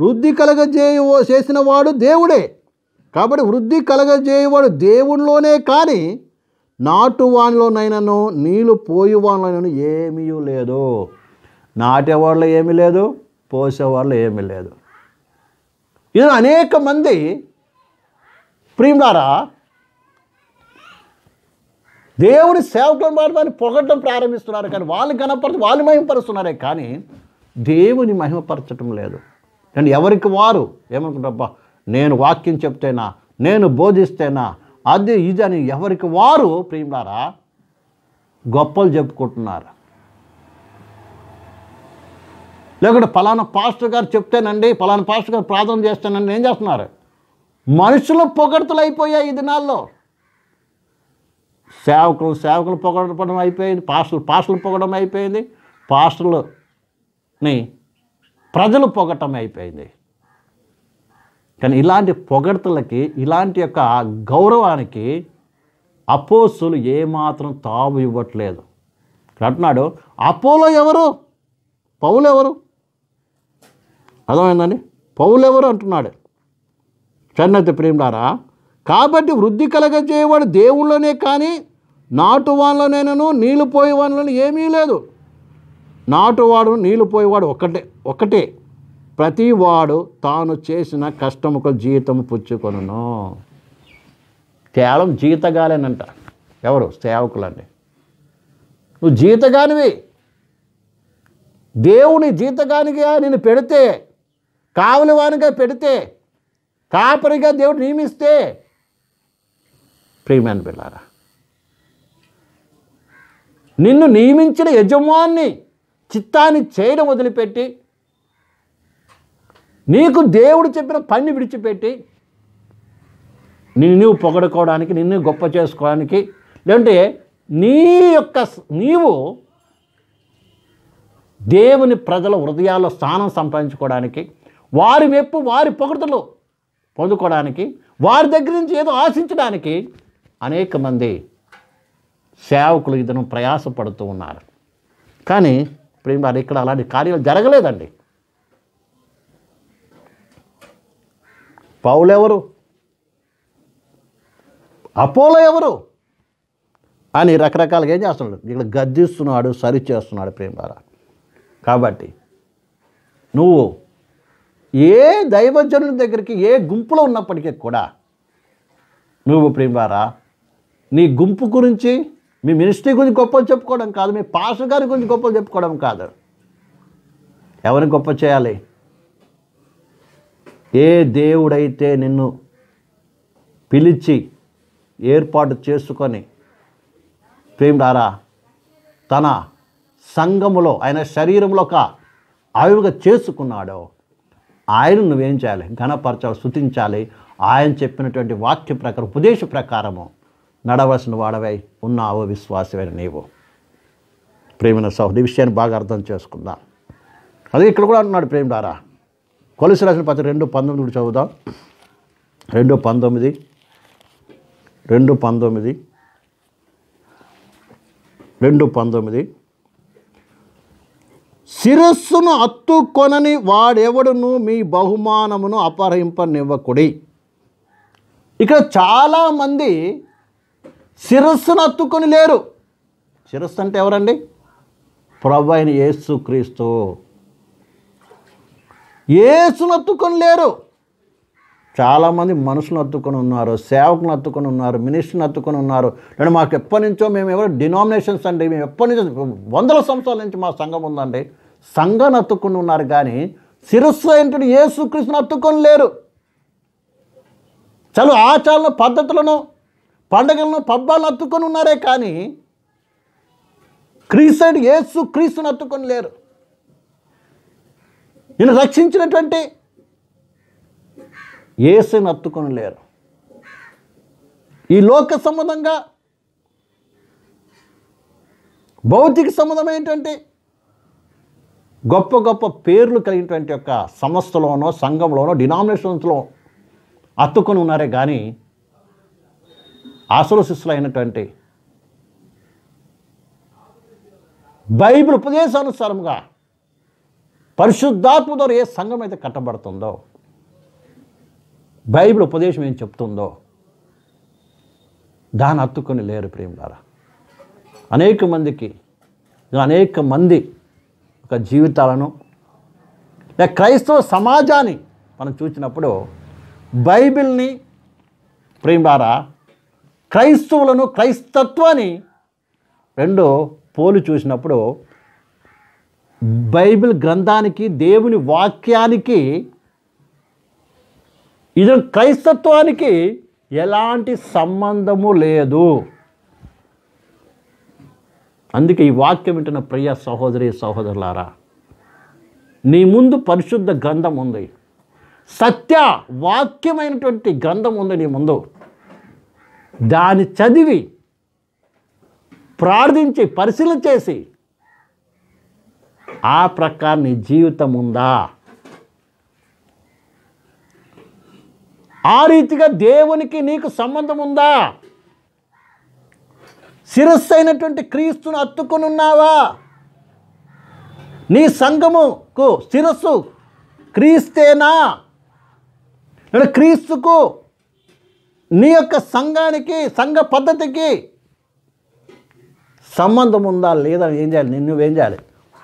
Speaker 1: వృద్ధి కలగజేయు చేసిన వాడు దేవుడే కాబట్టి వృద్ధి కలగజేయువాడు దేవుడిలోనే కానీ నాటువానిలోనైనాను నీళ్లు పోయేవానిలోనైనా ఏమీ లేదు నాటేవాళ్ళు ఏమీ లేదు పోసేవాళ్ళు ఏమీ లేదు ఇది అనేక మంది ప్రియులారా దేవుని సేవకులు మాత్రమే పొగడటం ప్రారంభిస్తున్నారు కానీ వాళ్ళు కనపరచు వాళ్ళు మహిమపరుస్తున్నారే కానీ దేవుని మహిమపరచటం లేదు అండ్ ఎవరికి వారు ఏమనుకుంటారబ్బా నేను వాక్యం చెప్తేనా నేను బోధిస్తేనా అది ఇది అని ఎవరికి వారు ప్రియులారా గొప్పలు చెప్పుకుంటున్నారు లేకుంటే పలానా పాస్టర్ గారు చెప్తేనండి పలానా పాస్టర్ గారు ప్రార్థన చేస్తానండి ఏం చేస్తున్నారు మనుషులు పొగడ్తలు అయిపోయాయి ఈ దినాల్లో సేవకులు సేవకులు పొగడపడం అయిపోయింది పాస్టర్లు పాస్టర్లు పొగడం అయిపోయింది పాస్టర్లుని ప్రజలు పొగటం అయిపోయింది కానీ ఇలాంటి పొగడతలకి ఇలాంటి యొక్క గౌరవానికి అపోసులు ఏమాత్రం తావు ఇవ్వట్లేదు అంటున్నాడు అపోలో ఎవరు పౌలు ఎవరు అర్థమైందండి పౌలు ఎవరు అంటున్నాడు చెన్నైతే ప్రేమలారా కాబట్టి వృద్ధి కలగజేయవాడు దేవుళ్ళనే కానీ నాటు వాళ్ళనైనాను నీళ్ళు పోయే వాళ్ళని ఏమీ లేదు నాటువాడు నీళ్ళు పోయేవాడు ఒక్కటే ఒక్కటే వాడు తాను చేసిన కష్టముకు జీతం పుచ్చుకొను కేవలం జీతగాలేనంట ఎవరు సేవకులండి నువ్వు జీతగానివి దేవుని జీతగానిగా నేను పెడితే కావలివానిగా పెడితే కాపరిగా దేవుడు నియమిస్తే ప్రియమైన పిల్లారా నిన్ను నియమించిన యజమాన్ని చిత్తాన్ని చేయడం వదిలిపెట్టి నీకు దేవుడు చెప్పిన పని విడిచిపెట్టి నిన్ను నువ్వు పొగడుకోవడానికి నిన్ను గొప్ప చేసుకోవడానికి లేదంటే నీ యొక్క నీవు దేవుని ప్రజల హృదయాల్లో స్థానం సంపాదించుకోవడానికి వారి మెప్పు వారి పొగడతలు పొందుకోవడానికి వారి దగ్గర నుంచి ఏదో ఆశించడానికి అనేక మంది సేవకులు ఇతను ప్రయాసపడుతూ ఉన్నారు కానీ ఇప్పుడు ఇక్కడ అలాంటి కార్యాలు జరగలేదండి పౌలెవరు అపోలో ఎవరు అని రకరకాలుగా ఏం చేస్తున్నాడు ఇక్కడ గద్దిస్తున్నాడు సరి చేస్తున్నాడు ప్రేమార కాబట్టి నువ్వు ఏ దైవజనుల దగ్గరికి ఏ గుంపులో ఉన్నప్పటికీ కూడా నువ్వు ప్రేమారా నీ గుంపు గురించి మీ మినిస్ట్రీ గురించి గొప్పలు చెప్పుకోవడం కాదు మీ పాస్ గారి గురించి గొప్పలు చెప్పుకోవడం కాదు ఎవరిని గొప్ప చేయాలి ఏ దేవుడైతే నిన్ను పిలిచి ఏర్పాటు చేసుకొని ప్రేమిడారా తన సంఘములో ఆయన శరీరంలో ఒక ఆయువుగా చేసుకున్నాడో ఆయన నువ్వేం చేయాలి ఘనపరచాలి స్థుతించాలి ఆయన చెప్పినటువంటి వాక్య ప్రకారం ఉపదేశ ప్రకారము నడవలసిన వాడవై ఉన్నావు విశ్వాసమైన నీవు ప్రేమిన సహోదరి విషయాన్ని బాగా అర్థం చేసుకుందాం అదే ఇక్కడ కూడా అంటున్నాడు ప్రేమిడారా కొలసి రాసిన పత్రిక రెండు పంతొమ్మిది చదువుదాం రెండు పంతొమ్మిది రెండు పంతొమ్మిది రెండు పంతొమ్మిది శిరస్సును అత్తుకొనని వాడెవడును మీ బహుమానమును అపహరింపనివ్వకుడి ఇక్కడ చాలామంది శిరస్సును అత్తుకొని లేరు శిరస్సు అంటే ఎవరండి ప్రభు అయిన క్రీస్తు యేసును అత్తుకొని లేరు చాలామంది మనుషులను అత్తుకొని ఉన్నారు సేవకులను అత్తుకొని ఉన్నారు మినిస్టర్ని అత్తుకొని ఉన్నారు నేను మాకు ఎప్పటి నుంచో మేము ఎవరు డినామినేషన్స్ అండి మేము ఎప్పటి నుంచో వందల సంవత్సరాల నుంచి మా సంఘం ఉందండి సంఘాన్ని అత్తుకుని ఉన్నారు కానీ శిరస్సు ఏంటంటే ఏసుకృష్ణ అత్తుకొని లేరు చలు ఆచారాలను పద్ధతులను పండగలను పబ్బాలు అత్తుకొని ఉన్నారే కానీ క్రీస్తుడు ఏసు క్రీస్తుని అత్తుకొని లేరు నేను రక్షించినటువంటి ఏసుని అత్తుకొని లేరు ఈ లోక సంబంధంగా భౌతిక సంబంధం ఏంటంటే గొప్ప గొప్ప పేర్లు కలిగినటువంటి యొక్క సంస్థలోనో సంఘంలోనో డినామినేషన్స్లో అత్తుకొని ఉన్నారే కానీ ఆసుల శిష్యులైనటువంటి బైబిల్ ఉపదేశానుసారంగా పరిశుద్ధాత్మ ద్వారా ఏ సంఘం అయితే కట్టబడుతుందో బైబిల్ ఉపదేశం ఏం చెప్తుందో దాన్ని అత్తుకొని లేరు ప్రేమలారా అనేక మందికి అనేక మంది ఒక జీవితాలను క్రైస్తవ సమాజాన్ని మనం చూసినప్పుడు బైబిల్ని ద్వారా క్రైస్తవులను క్రైస్తత్వాన్ని రెండు పోలు చూసినప్పుడు బైబిల్ గ్రంథానికి దేవుని వాక్యానికి ఇది క్రైస్తత్వానికి ఎలాంటి సంబంధము లేదు అందుకే ఈ వాక్యం వింటున్న ప్రియ సహోదరి సహోదరులారా నీ ముందు పరిశుద్ధ గ్రంథం ఉంది సత్య వాక్యమైనటువంటి గ్రంథం ఉంది నీ ముందు దాన్ని చదివి ప్రార్థించి పరిశీలన చేసి ఆ ప్రకారం నీ జీవితం ఉందా ఆ రీతిగా దేవునికి నీకు సంబంధం ఉందా శిరస్సు అయినటువంటి క్రీస్తును ఉన్నావా నీ సంఘముకు శిరస్సు క్రీస్తేనా లేదా క్రీస్తుకు నీ యొక్క సంఘానికి సంఘ పద్ధతికి సంబంధం ఉందా లేదా ఏం చేయాలి నిన్ను ఏం చేయాలి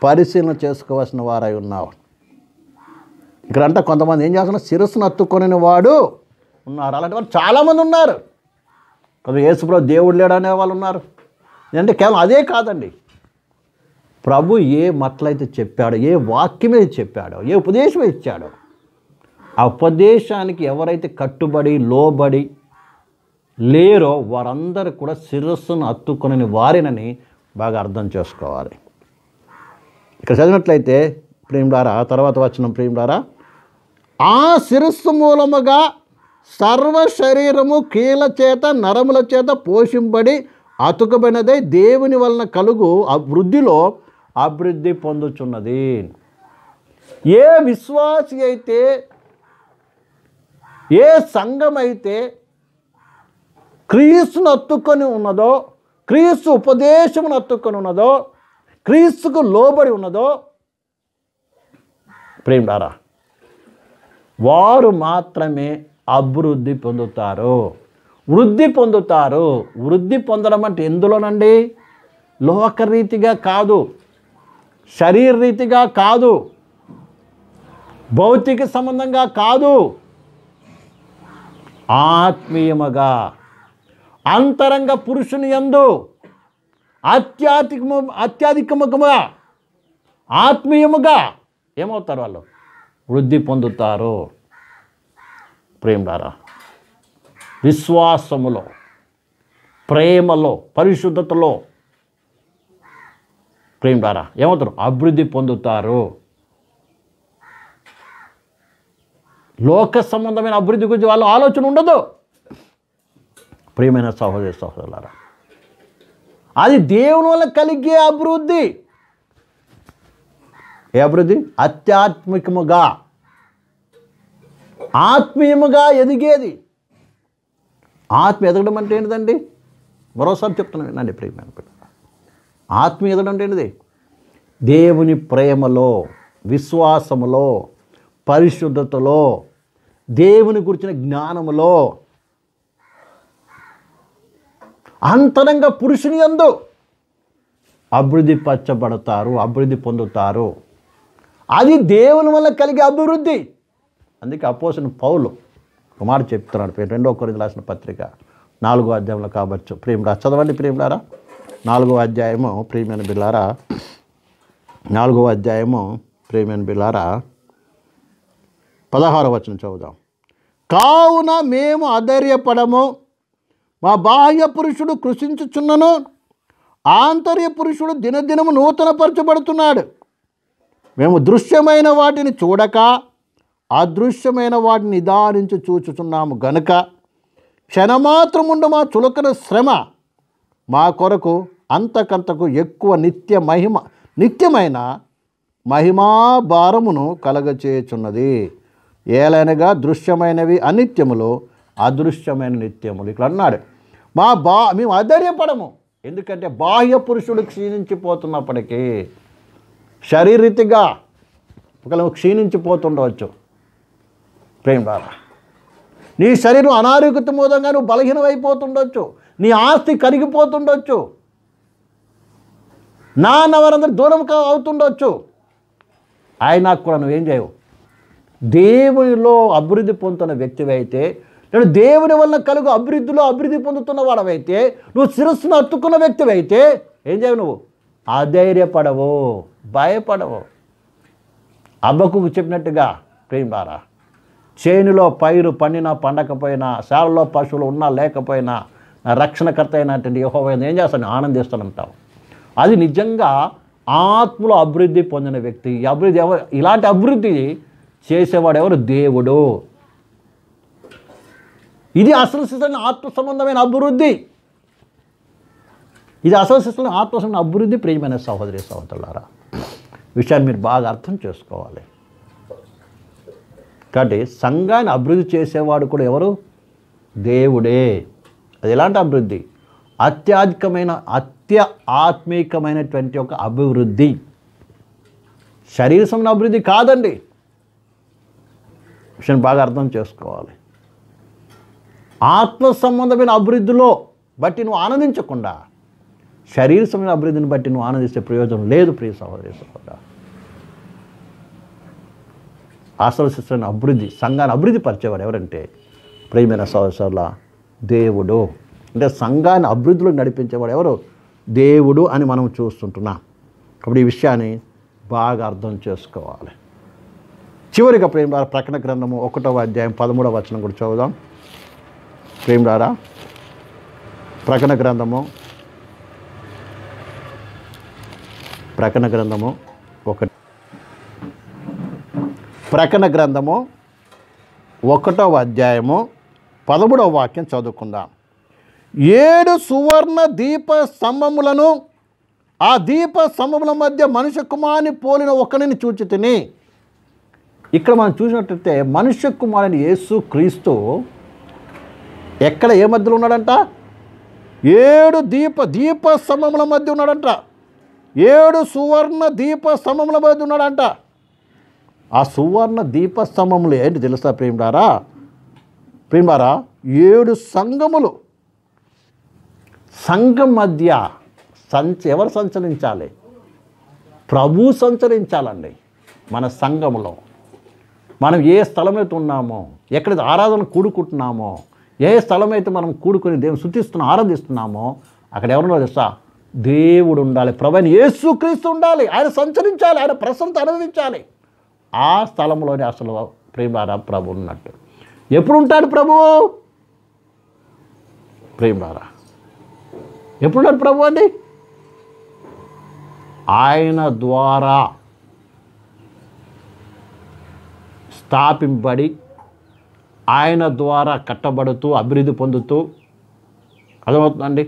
Speaker 1: పరిశీలన చేసుకోవాల్సిన వారై ఉన్నావు ఇక్కడంతా కొంతమంది ఏం చేస్తున్నారు శిరస్సును అత్తుకొని వాడు ఉన్నారు అలాంటి వాళ్ళు చాలామంది ఉన్నారు కొంత యేసుప్రో దేవుడు లేడు అనే వాళ్ళు ఉన్నారు అంటే కేవలం అదే కాదండి ప్రభు ఏ మట్లయితే చెప్పాడో ఏ వాక్యమే చెప్పాడో ఏ ఉపదేశం ఇచ్చాడో ఆ ఉపదేశానికి ఎవరైతే కట్టుబడి లోబడి లేరో వారందరూ కూడా శిరస్సును అత్తుకునని వారినని బాగా అర్థం చేసుకోవాలి ఇక్కడ చదివినట్లయితే ప్రేమిడారా ఆ తర్వాత వచ్చిన ప్రేమిడారా ఆ శిరస్సు మూలముగా సర్వ శరీరము కీల చేత నరముల చేత పోషింపడి అతుకబడినదే దేవుని వలన కలుగు అభివృద్ధిలో అభివృద్ధి పొందుచున్నది ఏ విశ్వాసి అయితే ఏ సంఘం అయితే క్రీస్తును అత్తుకొని ఉన్నదో క్రీస్తు ఉపదేశమును అత్తుకొని ఉన్నదో క్రీస్తుకు లోబడి ఉన్నదో ప్రేమిడారా వారు మాత్రమే అభివృద్ధి పొందుతారు వృద్ధి పొందుతారు వృద్ధి పొందడం అంటే ఎందులోనండి లోకరీతిగా కాదు శరీర రీతిగా కాదు భౌతిక సంబంధంగా కాదు ఆత్మీయముగా అంతరంగ పురుషుని ఎందు అత్యాధిక అత్యధికముగా ఆత్మీయముగా ఏమవుతారు వాళ్ళు వృద్ధి పొందుతారు ప్రేమారా విశ్వాసములో ప్రేమలో పరిశుద్ధతలో ప్రేమ ద్వారా ఏమవుతారు అభివృద్ధి పొందుతారు లోక సంబంధమైన అభివృద్ధి గురించి వాళ్ళ ఆలోచన ఉండదు ప్రియమైన సహోదరి సహోదరులారా అది దేవుని వల్ల కలిగే అభివృద్ధి ఏ అభివృద్ధి అత్యాత్మికముగా ఆత్మీయముగా ఎదిగేది ఆత్మ ఎదగడం అంటే ఏంటిదండి మరోసారి చెప్తున్నా వినండి ప్రియమైన ఆత్మ ఎదగడం అంటే ఏంటిది దేవుని ప్రేమలో విశ్వాసములో పరిశుద్ధతలో దేవుని గురించిన జ్ఞానములో అంతరంగ పురుషుని అందు అభివృద్ధి పచ్చబడతారు అభివృద్ధి పొందుతారు అది దేవుని వల్ల కలిగే అభివృద్ధి అందుకే అపోసిన పౌలు కుమారు చెప్తున్నాడు రెండో కొరింది రాసిన పత్రిక నాలుగో అధ్యాయంలో కావచ్చు ప్రేమిరా చదవండి ప్రేమిలారా నాలుగో అధ్యాయము ప్రేమైన బిల్లారా నాలుగో అధ్యాయము ప్రేమైన బిల్లారా వచ్చిన చదువుదాం కావున మేము అధైర్యపడము మా బాహ్య పురుషుడు కృషించుచున్నను ఆంతర్య పురుషుడు దినదినము నూతనపరచబడుతున్నాడు మేము దృశ్యమైన వాటిని చూడక అదృశ్యమైన వాటిని నిదానించి చూచుచున్నాము గనుక క్షణమాత్రముండు మా చులకన శ్రమ మా కొరకు అంతకంతకు ఎక్కువ నిత్య మహిమ నిత్యమైన మహిమాభారమును కలగచేచున్నది ఏలైనగా దృశ్యమైనవి అనిత్యములు అదృశ్యమైన నిత్యములు ఇక్కడ అన్నాడు మా బా మేము ఆధైర్యపడము ఎందుకంటే బాహ్య పురుషుడు క్షీణించిపోతున్నప్పటికీ శరీరీతిగా ఒకళ్ళు క్షీణించిపోతుండవచ్చు ప్రేమ ద్వారా నీ శరీరం అనారోగ్యత మూలంగా నువ్వు బలహీనమైపోతుండొచ్చు నీ ఆస్తి కరిగిపోతుండొచ్చు నా నవరందరూ దూరం అవుతుండొచ్చు ఆయన కూడా నువ్వేం చేయవు దేవునిలో అభివృద్ధి పొందుతున్న వ్యక్తివైతే నేను దేవుని వలన కలుగు అభివృద్ధిలో అభివృద్ధి పొందుతున్న వాడవైతే నువ్వు శిరస్సును అత్తుకున్న వ్యక్తి అయితే ఏం చేయవు నువ్వు అధైర్యపడవు భయపడవు అబ్బకు చెప్పినట్టుగా ప్రేమారా చేనులో పైరు పండినా పండకపోయినా శాలలో పశువులు ఉన్నా లేకపోయినా నా రక్షణకర్త అయినటువంటి యహోవైన ఏం చేస్తాను ఆనందిస్తాను అంటావు అది నిజంగా ఆత్మలో అభివృద్ధి పొందిన వ్యక్తి అభివృద్ధి ఎవరు ఇలాంటి అభివృద్ధి చేసేవాడు ఎవరు దేవుడు ఇది అసలు శిశుని ఆత్మ సంబంధమైన అభివృద్ధి ఇది అసలు శిశుని ఆత్మ సంబంధమైన అభివృద్ధి ప్రియమైన సహోదరి సహోదరులారా విషయాన్ని మీరు బాగా అర్థం చేసుకోవాలి కాబట్టి సంఘాన్ని అభివృద్ధి చేసేవాడు కూడా ఎవరు దేవుడే అది ఎలాంటి అభివృద్ధి అత్యాధికమైన అత్య ఆత్మీకమైనటువంటి ఒక అభివృద్ధి శరీర సంబంధ అభివృద్ధి కాదండి విషయం బాగా అర్థం చేసుకోవాలి ఆత్మ సంబంధమైన అభివృద్ధిలో బట్టి నువ్వు ఆనందించకుండా శరీర సంబంధమైన అభివృద్ధిని బట్టి నువ్వు ఆనందిస్తే ప్రయోజనం లేదు ప్రియ సహోదరి సహోదర ఆశ్రవ శిస్తున్న అభివృద్ధి సంఘాన్ని అభివృద్ధి పరిచేవాడు ఎవరంటే ప్రియమైన సహోదరుల దేవుడు అంటే సంఘాన్ని అభివృద్ధిలో నడిపించేవాడు ఎవరు దేవుడు అని మనం చూస్తుంటున్నాం కాబట్టి ఈ విషయాన్ని బాగా అర్థం చేసుకోవాలి చివరిగా ప్రేమ ప్రకటన గ్రంథము ఒకటవ అధ్యాయం పదమూడవ వచనం కూడా చదువుదాం ప్రేమ్ రారా ప్రకణ గ్రంథము ప్రకణ గ్రంథము ఒకటి ప్రకణ గ్రంథము ఒకటవ అధ్యాయము పదమూడవ వాక్యం చదువుకుందాం ఏడు సువర్ణ దీప స్తంభములను ఆ దీప స్తంభముల మధ్య మనుష్య కుమారుని పోలిన ఒకరిని చూచి తిని ఇక్కడ మనం చూసినట్టయితే మనుష్య కుమారుని యేసు క్రీస్తు ఎక్కడ ఏ మధ్యలో ఉన్నాడంట ఏడు దీప దీప స్తంభముల మధ్య ఉన్నాడంట ఏడు సువర్ణ దీప స్తంభముల మధ్య ఉన్నాడంట ఆ సువర్ణ దీప సమములు ఏంటి తెలుసా ప్రేమారా ప్రేమారా ఏడు సంఘములు సంఘం మధ్య సంచ ఎవరు సంచరించాలి ప్రభు సంచరించాలండి మన సంఘంలో మనం ఏ స్థలం అయితే ఉన్నామో ఎక్కడైతే ఆరాధన కూడుకుంటున్నామో ఏ స్థలం అయితే మనం కూడుకుని దేవుని శుతిస్తున్నాం ఆరాధిస్తున్నామో అక్కడ ఎవరు తెలుసా దేవుడు ఉండాలి ప్రభుని యేసుక్రీస్తు ఉండాలి ఆయన సంచరించాలి ఆయన ప్రశంత అనుభవించాలి ఆ స్థలంలోనే అసలు ప్రేమారా ప్రభు ఉన్నట్టు ఎప్పుడు ఉంటాడు ప్రభు ప్రేమారా ఎప్పుడున్నాడు ప్రభు అండి ఆయన ద్వారా స్థాపింపబడి ఆయన ద్వారా కట్టబడుతూ అభివృద్ధి పొందుతూ అర్థమవుతుందండి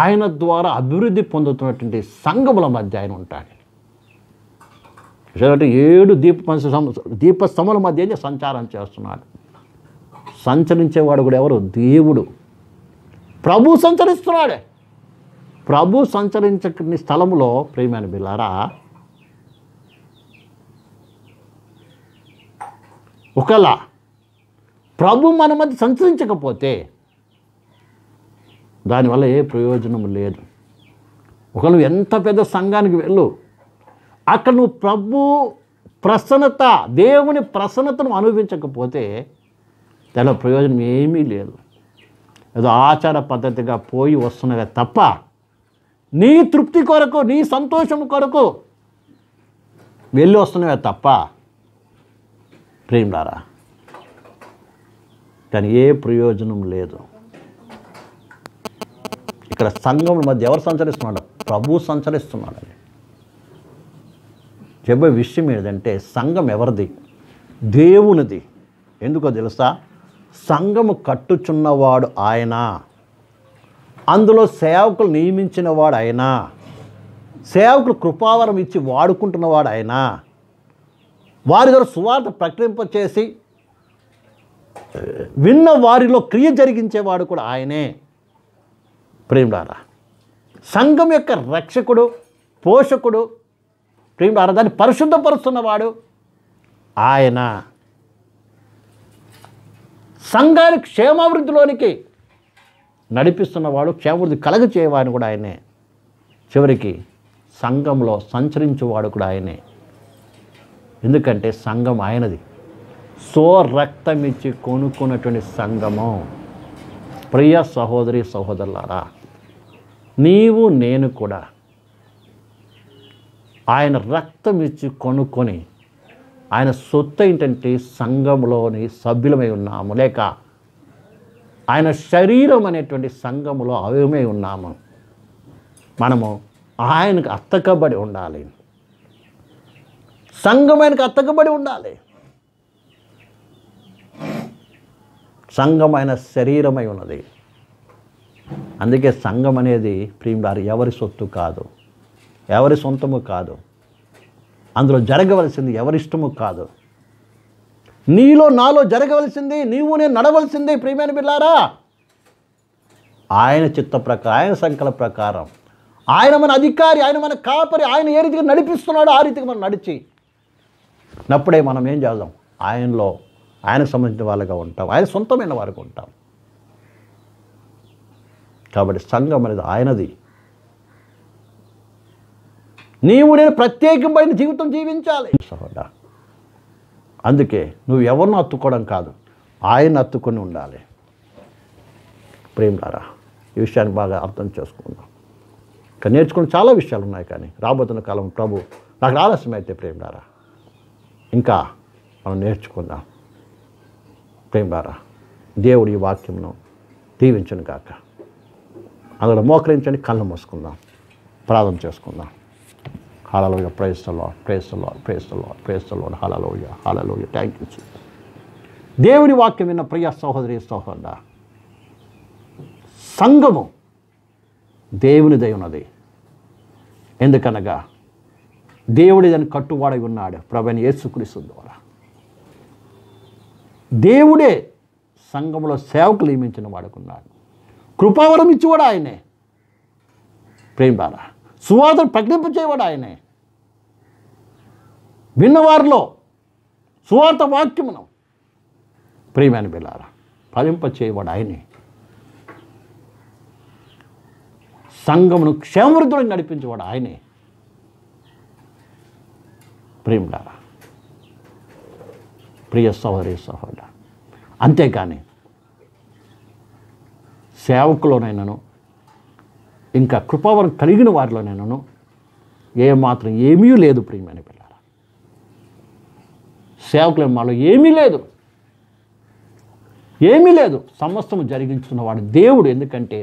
Speaker 1: ఆయన ద్వారా అభివృద్ధి పొందుతున్నటువంటి సంఘముల మధ్య ఆయన ఉంటాడు అంటే ఏడు దీప దీపస్తముల మధ్య సంచారం చేస్తున్నాడు సంచరించేవాడు కూడా ఎవరు దేవుడు ప్రభు సంచరిస్తున్నాడే ప్రభు సంచరించని స్థలంలో ప్రేమైన బిల్లారా ఒకలా ప్రభు మన మధ్య సంచరించకపోతే దానివల్ల ఏ ప్రయోజనం లేదు ఒకళ్ళు ఎంత పెద్ద సంఘానికి వెళ్ళు అక్కడ నువ్వు ప్రభు ప్రసన్నత దేవుని ప్రసన్నతను అనుభవించకపోతే దానిలో ప్రయోజనం ఏమీ లేదు ఏదో ఆచార పద్ధతిగా పోయి వస్తున్నవే తప్ప నీ తృప్తి కొరకు నీ సంతోషం కొరకు వెళ్ళి వస్తున్నవే తప్ప ప్రేమలారా కానీ ఏ ప్రయోజనం లేదు ఇక్కడ సంఘం మధ్య ఎవరు సంచరిస్తున్నాడు ప్రభు సంచరిస్తున్నాడు అని చెప్పే విషయం ఏదంటే సంఘం ఎవరిది దేవునిది ఎందుకో తెలుసా సంఘము కట్టుచున్నవాడు ఆయన అందులో సేవకులు నియమించినవాడు ఆయన సేవకులు కృపావరం ఇచ్చి వాడుకుంటున్నవాడు ఆయన వారి ద్వారా సువార్త ప్రకటింపచేసి విన్న వారిలో క్రియ జరిగించేవాడు కూడా ఆయనే ప్రేమిడారా సంఘం యొక్క రక్షకుడు పోషకుడు ప్రేమిడారా దాన్ని పరిశుద్ధపరుస్తున్నవాడు ఆయన సంఘాన్ని క్షేమాభివృద్ధిలోనికి నడిపిస్తున్నవాడు క్షేమవృద్ధి కలగ చేయవాడిని కూడా ఆయనే చివరికి సంఘంలో సంచరించేవాడు కూడా ఆయనే ఎందుకంటే సంఘం ఆయనది సో రక్తం ఇచ్చి కొనుక్కున్నటువంటి సంఘము ప్రియ సహోదరి సహోదరులారా నీవు నేను కూడా ఆయన రక్తం ఇచ్చి కొనుక్కొని ఆయన సొత్తు ఏంటంటే సంఘంలోని సభ్యులమై ఉన్నాము లేక ఆయన శరీరం అనేటువంటి సంఘములో అవయమై ఉన్నాము మనము ఆయనకు అత్తకబడి ఉండాలి సంఘం ఆయనకు అత్తకబడి ఉండాలి సంఘమైన శరీరమై ఉన్నది అందుకే సంఘం అనేది ప్రియుడారు ఎవరి సొత్తు కాదు ఎవరి సొంతము కాదు అందులో జరగవలసింది ఎవరిష్టము కాదు నీలో నాలో జరగవలసింది నీవు నేను నడవలసింది ప్రియమైన బిల్లారా ఆయన చిత్త ప్రకారం ఆయన సంకల ప్రకారం ఆయన మన అధికారి ఆయన మన కాపరి ఆయన ఏ రీతిగా నడిపిస్తున్నాడో ఆ రీతికి మనం నడిచి అప్పుడే మనం ఏం చేద్దాం ఆయనలో ఆయనకు సంబంధించిన వాళ్ళుగా ఉంటాం ఆయన సొంతమైన వారికి ఉంటాం కాబట్టి సంఘం అనేది ఆయనది నీవు నేను ప్రత్యేకమైన జీవితం జీవించాలి అందుకే నువ్వు ఎవరిని అత్తుకోవడం కాదు ఆయన అత్తుకొని ఉండాలి ప్రేమారా ఈ విషయాన్ని బాగా అర్థం చేసుకుందాం ఇంకా నేర్చుకున్న చాలా విషయాలు ఉన్నాయి కానీ రాబోతున్న కాలం ప్రభు నాకు ఆలస్యం అయితే ఇంకా మనం నేర్చుకుందాం ప్రేమారా దేవుడి వాక్యంను దీవించను కాక అందులో మోకరించండి కళ్ళు మూసుకుందాం ప్రార్థన చేసుకుందాం హాలలోయ ప్రేస్తలో ప్రేస్తలో ప్రేస్తలో ప్రేస్తలో హాలలోయ హాలలోయ థ్యాంక్ యూ దేవుడి వాక్యం విన్న ప్రియ సహోదరి సహోదర సంఘము దేవుని ఉన్నది ఎందుకనగా దేవుడి దాన్ని కట్టువాడై ఉన్నాడు ప్రభుని యేసుక్రీస్తు ద్వారా దేవుడే సంఘంలో సేవకులు నియమించిన వాడుకున్నాడు కృపావరం ఇచ్చేవాడు ఆయనే ప్రేమ బాల సువార్తను ప్రకటింపచేవాడు ఆయనే విన్నవారిలో సువార్త వాక్యమును ప్రేమాన్ని పిల్లారా ఫలింప చేయవాడు ఆయనే సంఘమును క్షేమవృద్ధుడిని నడిపించేవాడు ఆయనే ప్రేమలారా ప్రియ సహోదరి సహోద అంతేకాని సేవకులోనైనాను ఇంకా కృపావరం కలిగిన వారిలోనైనాను ఏమాత్రం ఏమీ లేదు ప్రియమైన పిల్లల సేవకులు మాలో ఏమీ లేదు ఏమీ లేదు జరిగించుకున్న జరిగించుకున్నవాడు దేవుడు ఎందుకంటే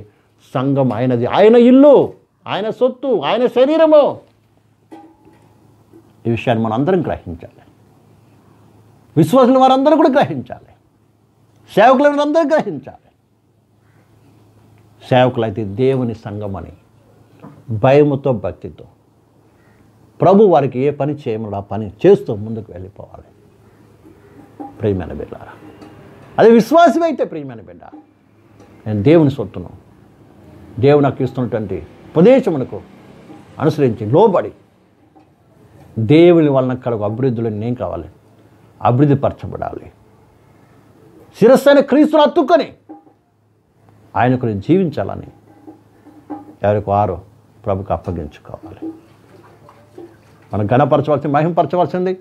Speaker 1: సంఘం ఆయనది ఆయన ఇల్లు ఆయన సొత్తు ఆయన శరీరము ఈ విషయాన్ని మనం అందరం గ్రహించాలి విశ్వసిన వారందరూ కూడా గ్రహించాలి సేవకులైన వారందరూ గ్రహించాలి సేవకులైతే దేవుని అని భయముతో భక్తితో ప్రభు వారికి ఏ పని చేయమో ఆ పని చేస్తూ ముందుకు వెళ్ళిపోవాలి ప్రియమైన బిడ్డ అది విశ్వాసం అయితే ప్రియమైన బిడ్డ నేను దేవుని సొత్తును దేవుని నాకు ఇస్తున్నటువంటి ఉపదేశమునకు అనుసరించి లోబడి దేవుని వలన కలుగు అభివృద్ధిలో నేను కావాలి అభివృద్ధి శిరస్సు శిరస్సైన క్రీస్తును అత్తుకొని ఆయనకు నేను జీవించాలని ఎవరికి వారు ప్రభుకు అప్పగించుకోవాలి మనం ఘనపరచవలసింది మహిమపరచవలసింది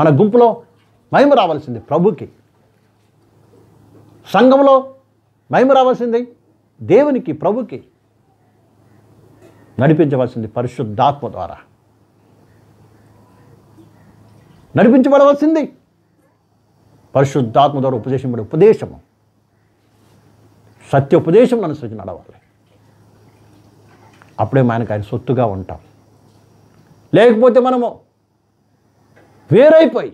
Speaker 1: మన గుంపులో మహిమ రావాల్సింది ప్రభుకి సంఘంలో మహిమ రావాల్సింది దేవునికి ప్రభుకి నడిపించవలసింది పరిశుద్ధాత్మ ద్వారా నడిపించబడవలసింది పరిశుద్ధాత్మ ద్వారా ఉపదేశింపడే ఉపదేశము సత్య ఉపదేశం అనుసరించి నడవాలి అప్పుడే మనకు ఆయన సొత్తుగా ఉంటాం లేకపోతే మనము వేరైపోయి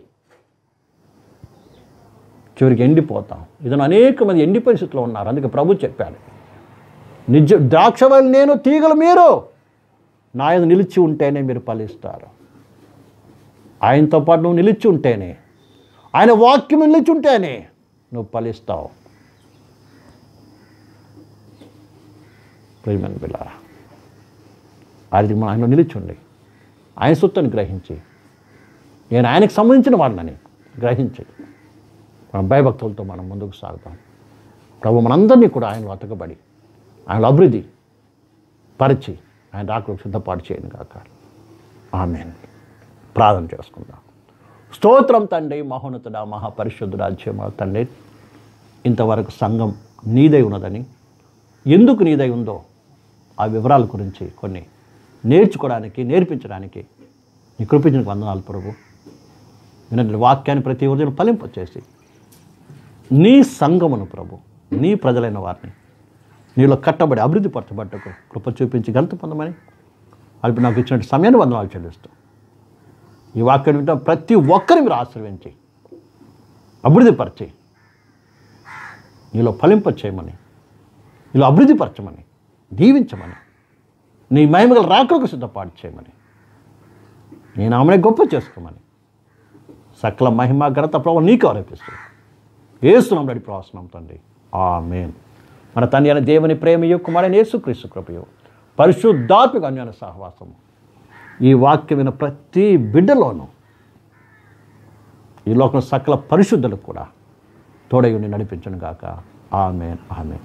Speaker 1: చివరికి ఎండిపోతాం ఇదను అనేక మంది ఎండి పరిస్థితుల్లో ఉన్నారు అందుకే ప్రభు చెప్పాడు నిజ ద్రాక్ష నేను తీగలు మీరు నా నిలిచి ఉంటేనే మీరు ఫలిస్తారు ఆయనతో పాటు నువ్వు నిలిచి ఉంటేనే ఆయన వాక్యం నిలిచి ఉంటేనే నువ్వు ఫలిస్తావు పిల్లారా అది మనం ఆయన నిలిచుండి ఆయన సొత్తుని గ్రహించి నేను ఆయనకు సంబంధించిన వాళ్ళని గ్రహించి మన భయభక్తులతో మనం ముందుకు సాగుతాం ప్రభు మనందరినీ కూడా ఆయన అతకబడి ఆయన అభివృద్ధి పరిచి ఆయన రాకు సిద్ధపాటు చేయను కాక ఆమెను ప్రార్థన చేసుకుందాం స్తోత్రం తండ్రి మహోన్నతుడ మహాపరిశుద్ధుడ చేమ తండ్రి ఇంతవరకు సంఘం నీదై ఉన్నదని ఎందుకు నీదై ఉందో ఆ వివరాల గురించి కొన్ని నేర్చుకోవడానికి నేర్పించడానికి నీ కృపించిన వందనాలు ప్రభు వినటువంటి వాక్యాన్ని ప్రతి ఉదయం ఫలింపు చేసి నీ సంఘమును ప్రభు నీ ప్రజలైన వారిని నీలో కట్టబడి అభివృద్ధి పరచబడ్డకు కృప చూపించి గంత పొందమని అల్పి నాకు ఇచ్చినటువంటి సమయాన్ని వందనాలు చెల్లిస్తూ ఈ వాక్యం వింటాం ప్రతి ఒక్కరిని మీరు ఆశ్రయించి అభివృద్ధి పరిచి నీలో ఫలింప చేయమని నీలో అభివృద్ధి పరచమని దీవించమని నీ మహిమగల రాకలకు సిద్ధపాటు చేయమని నేను ఆమెనే గొప్ప చేసుకోమని సకల మహిమ ఘనత ప్రభావం నీకు ఆరోపిస్తుంది ఏస్తున్నాం రెడ్డి ప్రవాసనం తండ్రి ఆ మేన్ మన తండ్రి అయిన దేవుని ప్రేమయో యేసు క్రీస్తు కృపయో పరిశుద్ధాత్మక అన్యాన సహవాసము ఈ వాక్యమైన ప్రతి బిడ్డలోనూ ఈ లోకంలో సకల పరిశుద్ధులకు కూడా తోడై ఉండి నడిపించను గాక ఆమె ఆమె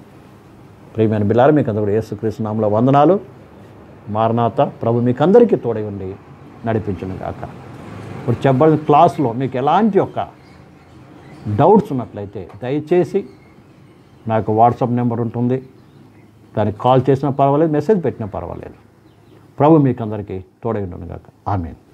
Speaker 1: ప్రియమైన బిల్లారు మీకు అందరూ యేసుక్రీస్తు నామలో వందనాలు మారనాథ ప్రభు మీకందరికీ తోడై ఉండి నడిపించను గాక ఇప్పుడు చెప్పబడిన క్లాస్లో మీకు ఎలాంటి యొక్క డౌట్స్ ఉన్నట్లయితే దయచేసి నాకు వాట్సాప్ నెంబర్ ఉంటుంది దానికి కాల్ చేసినా పర్వాలేదు మెసేజ్ పెట్టినా పర్వాలేదు ప్రభు మీకు అందరికీ తోడై ఉండను ఆమెను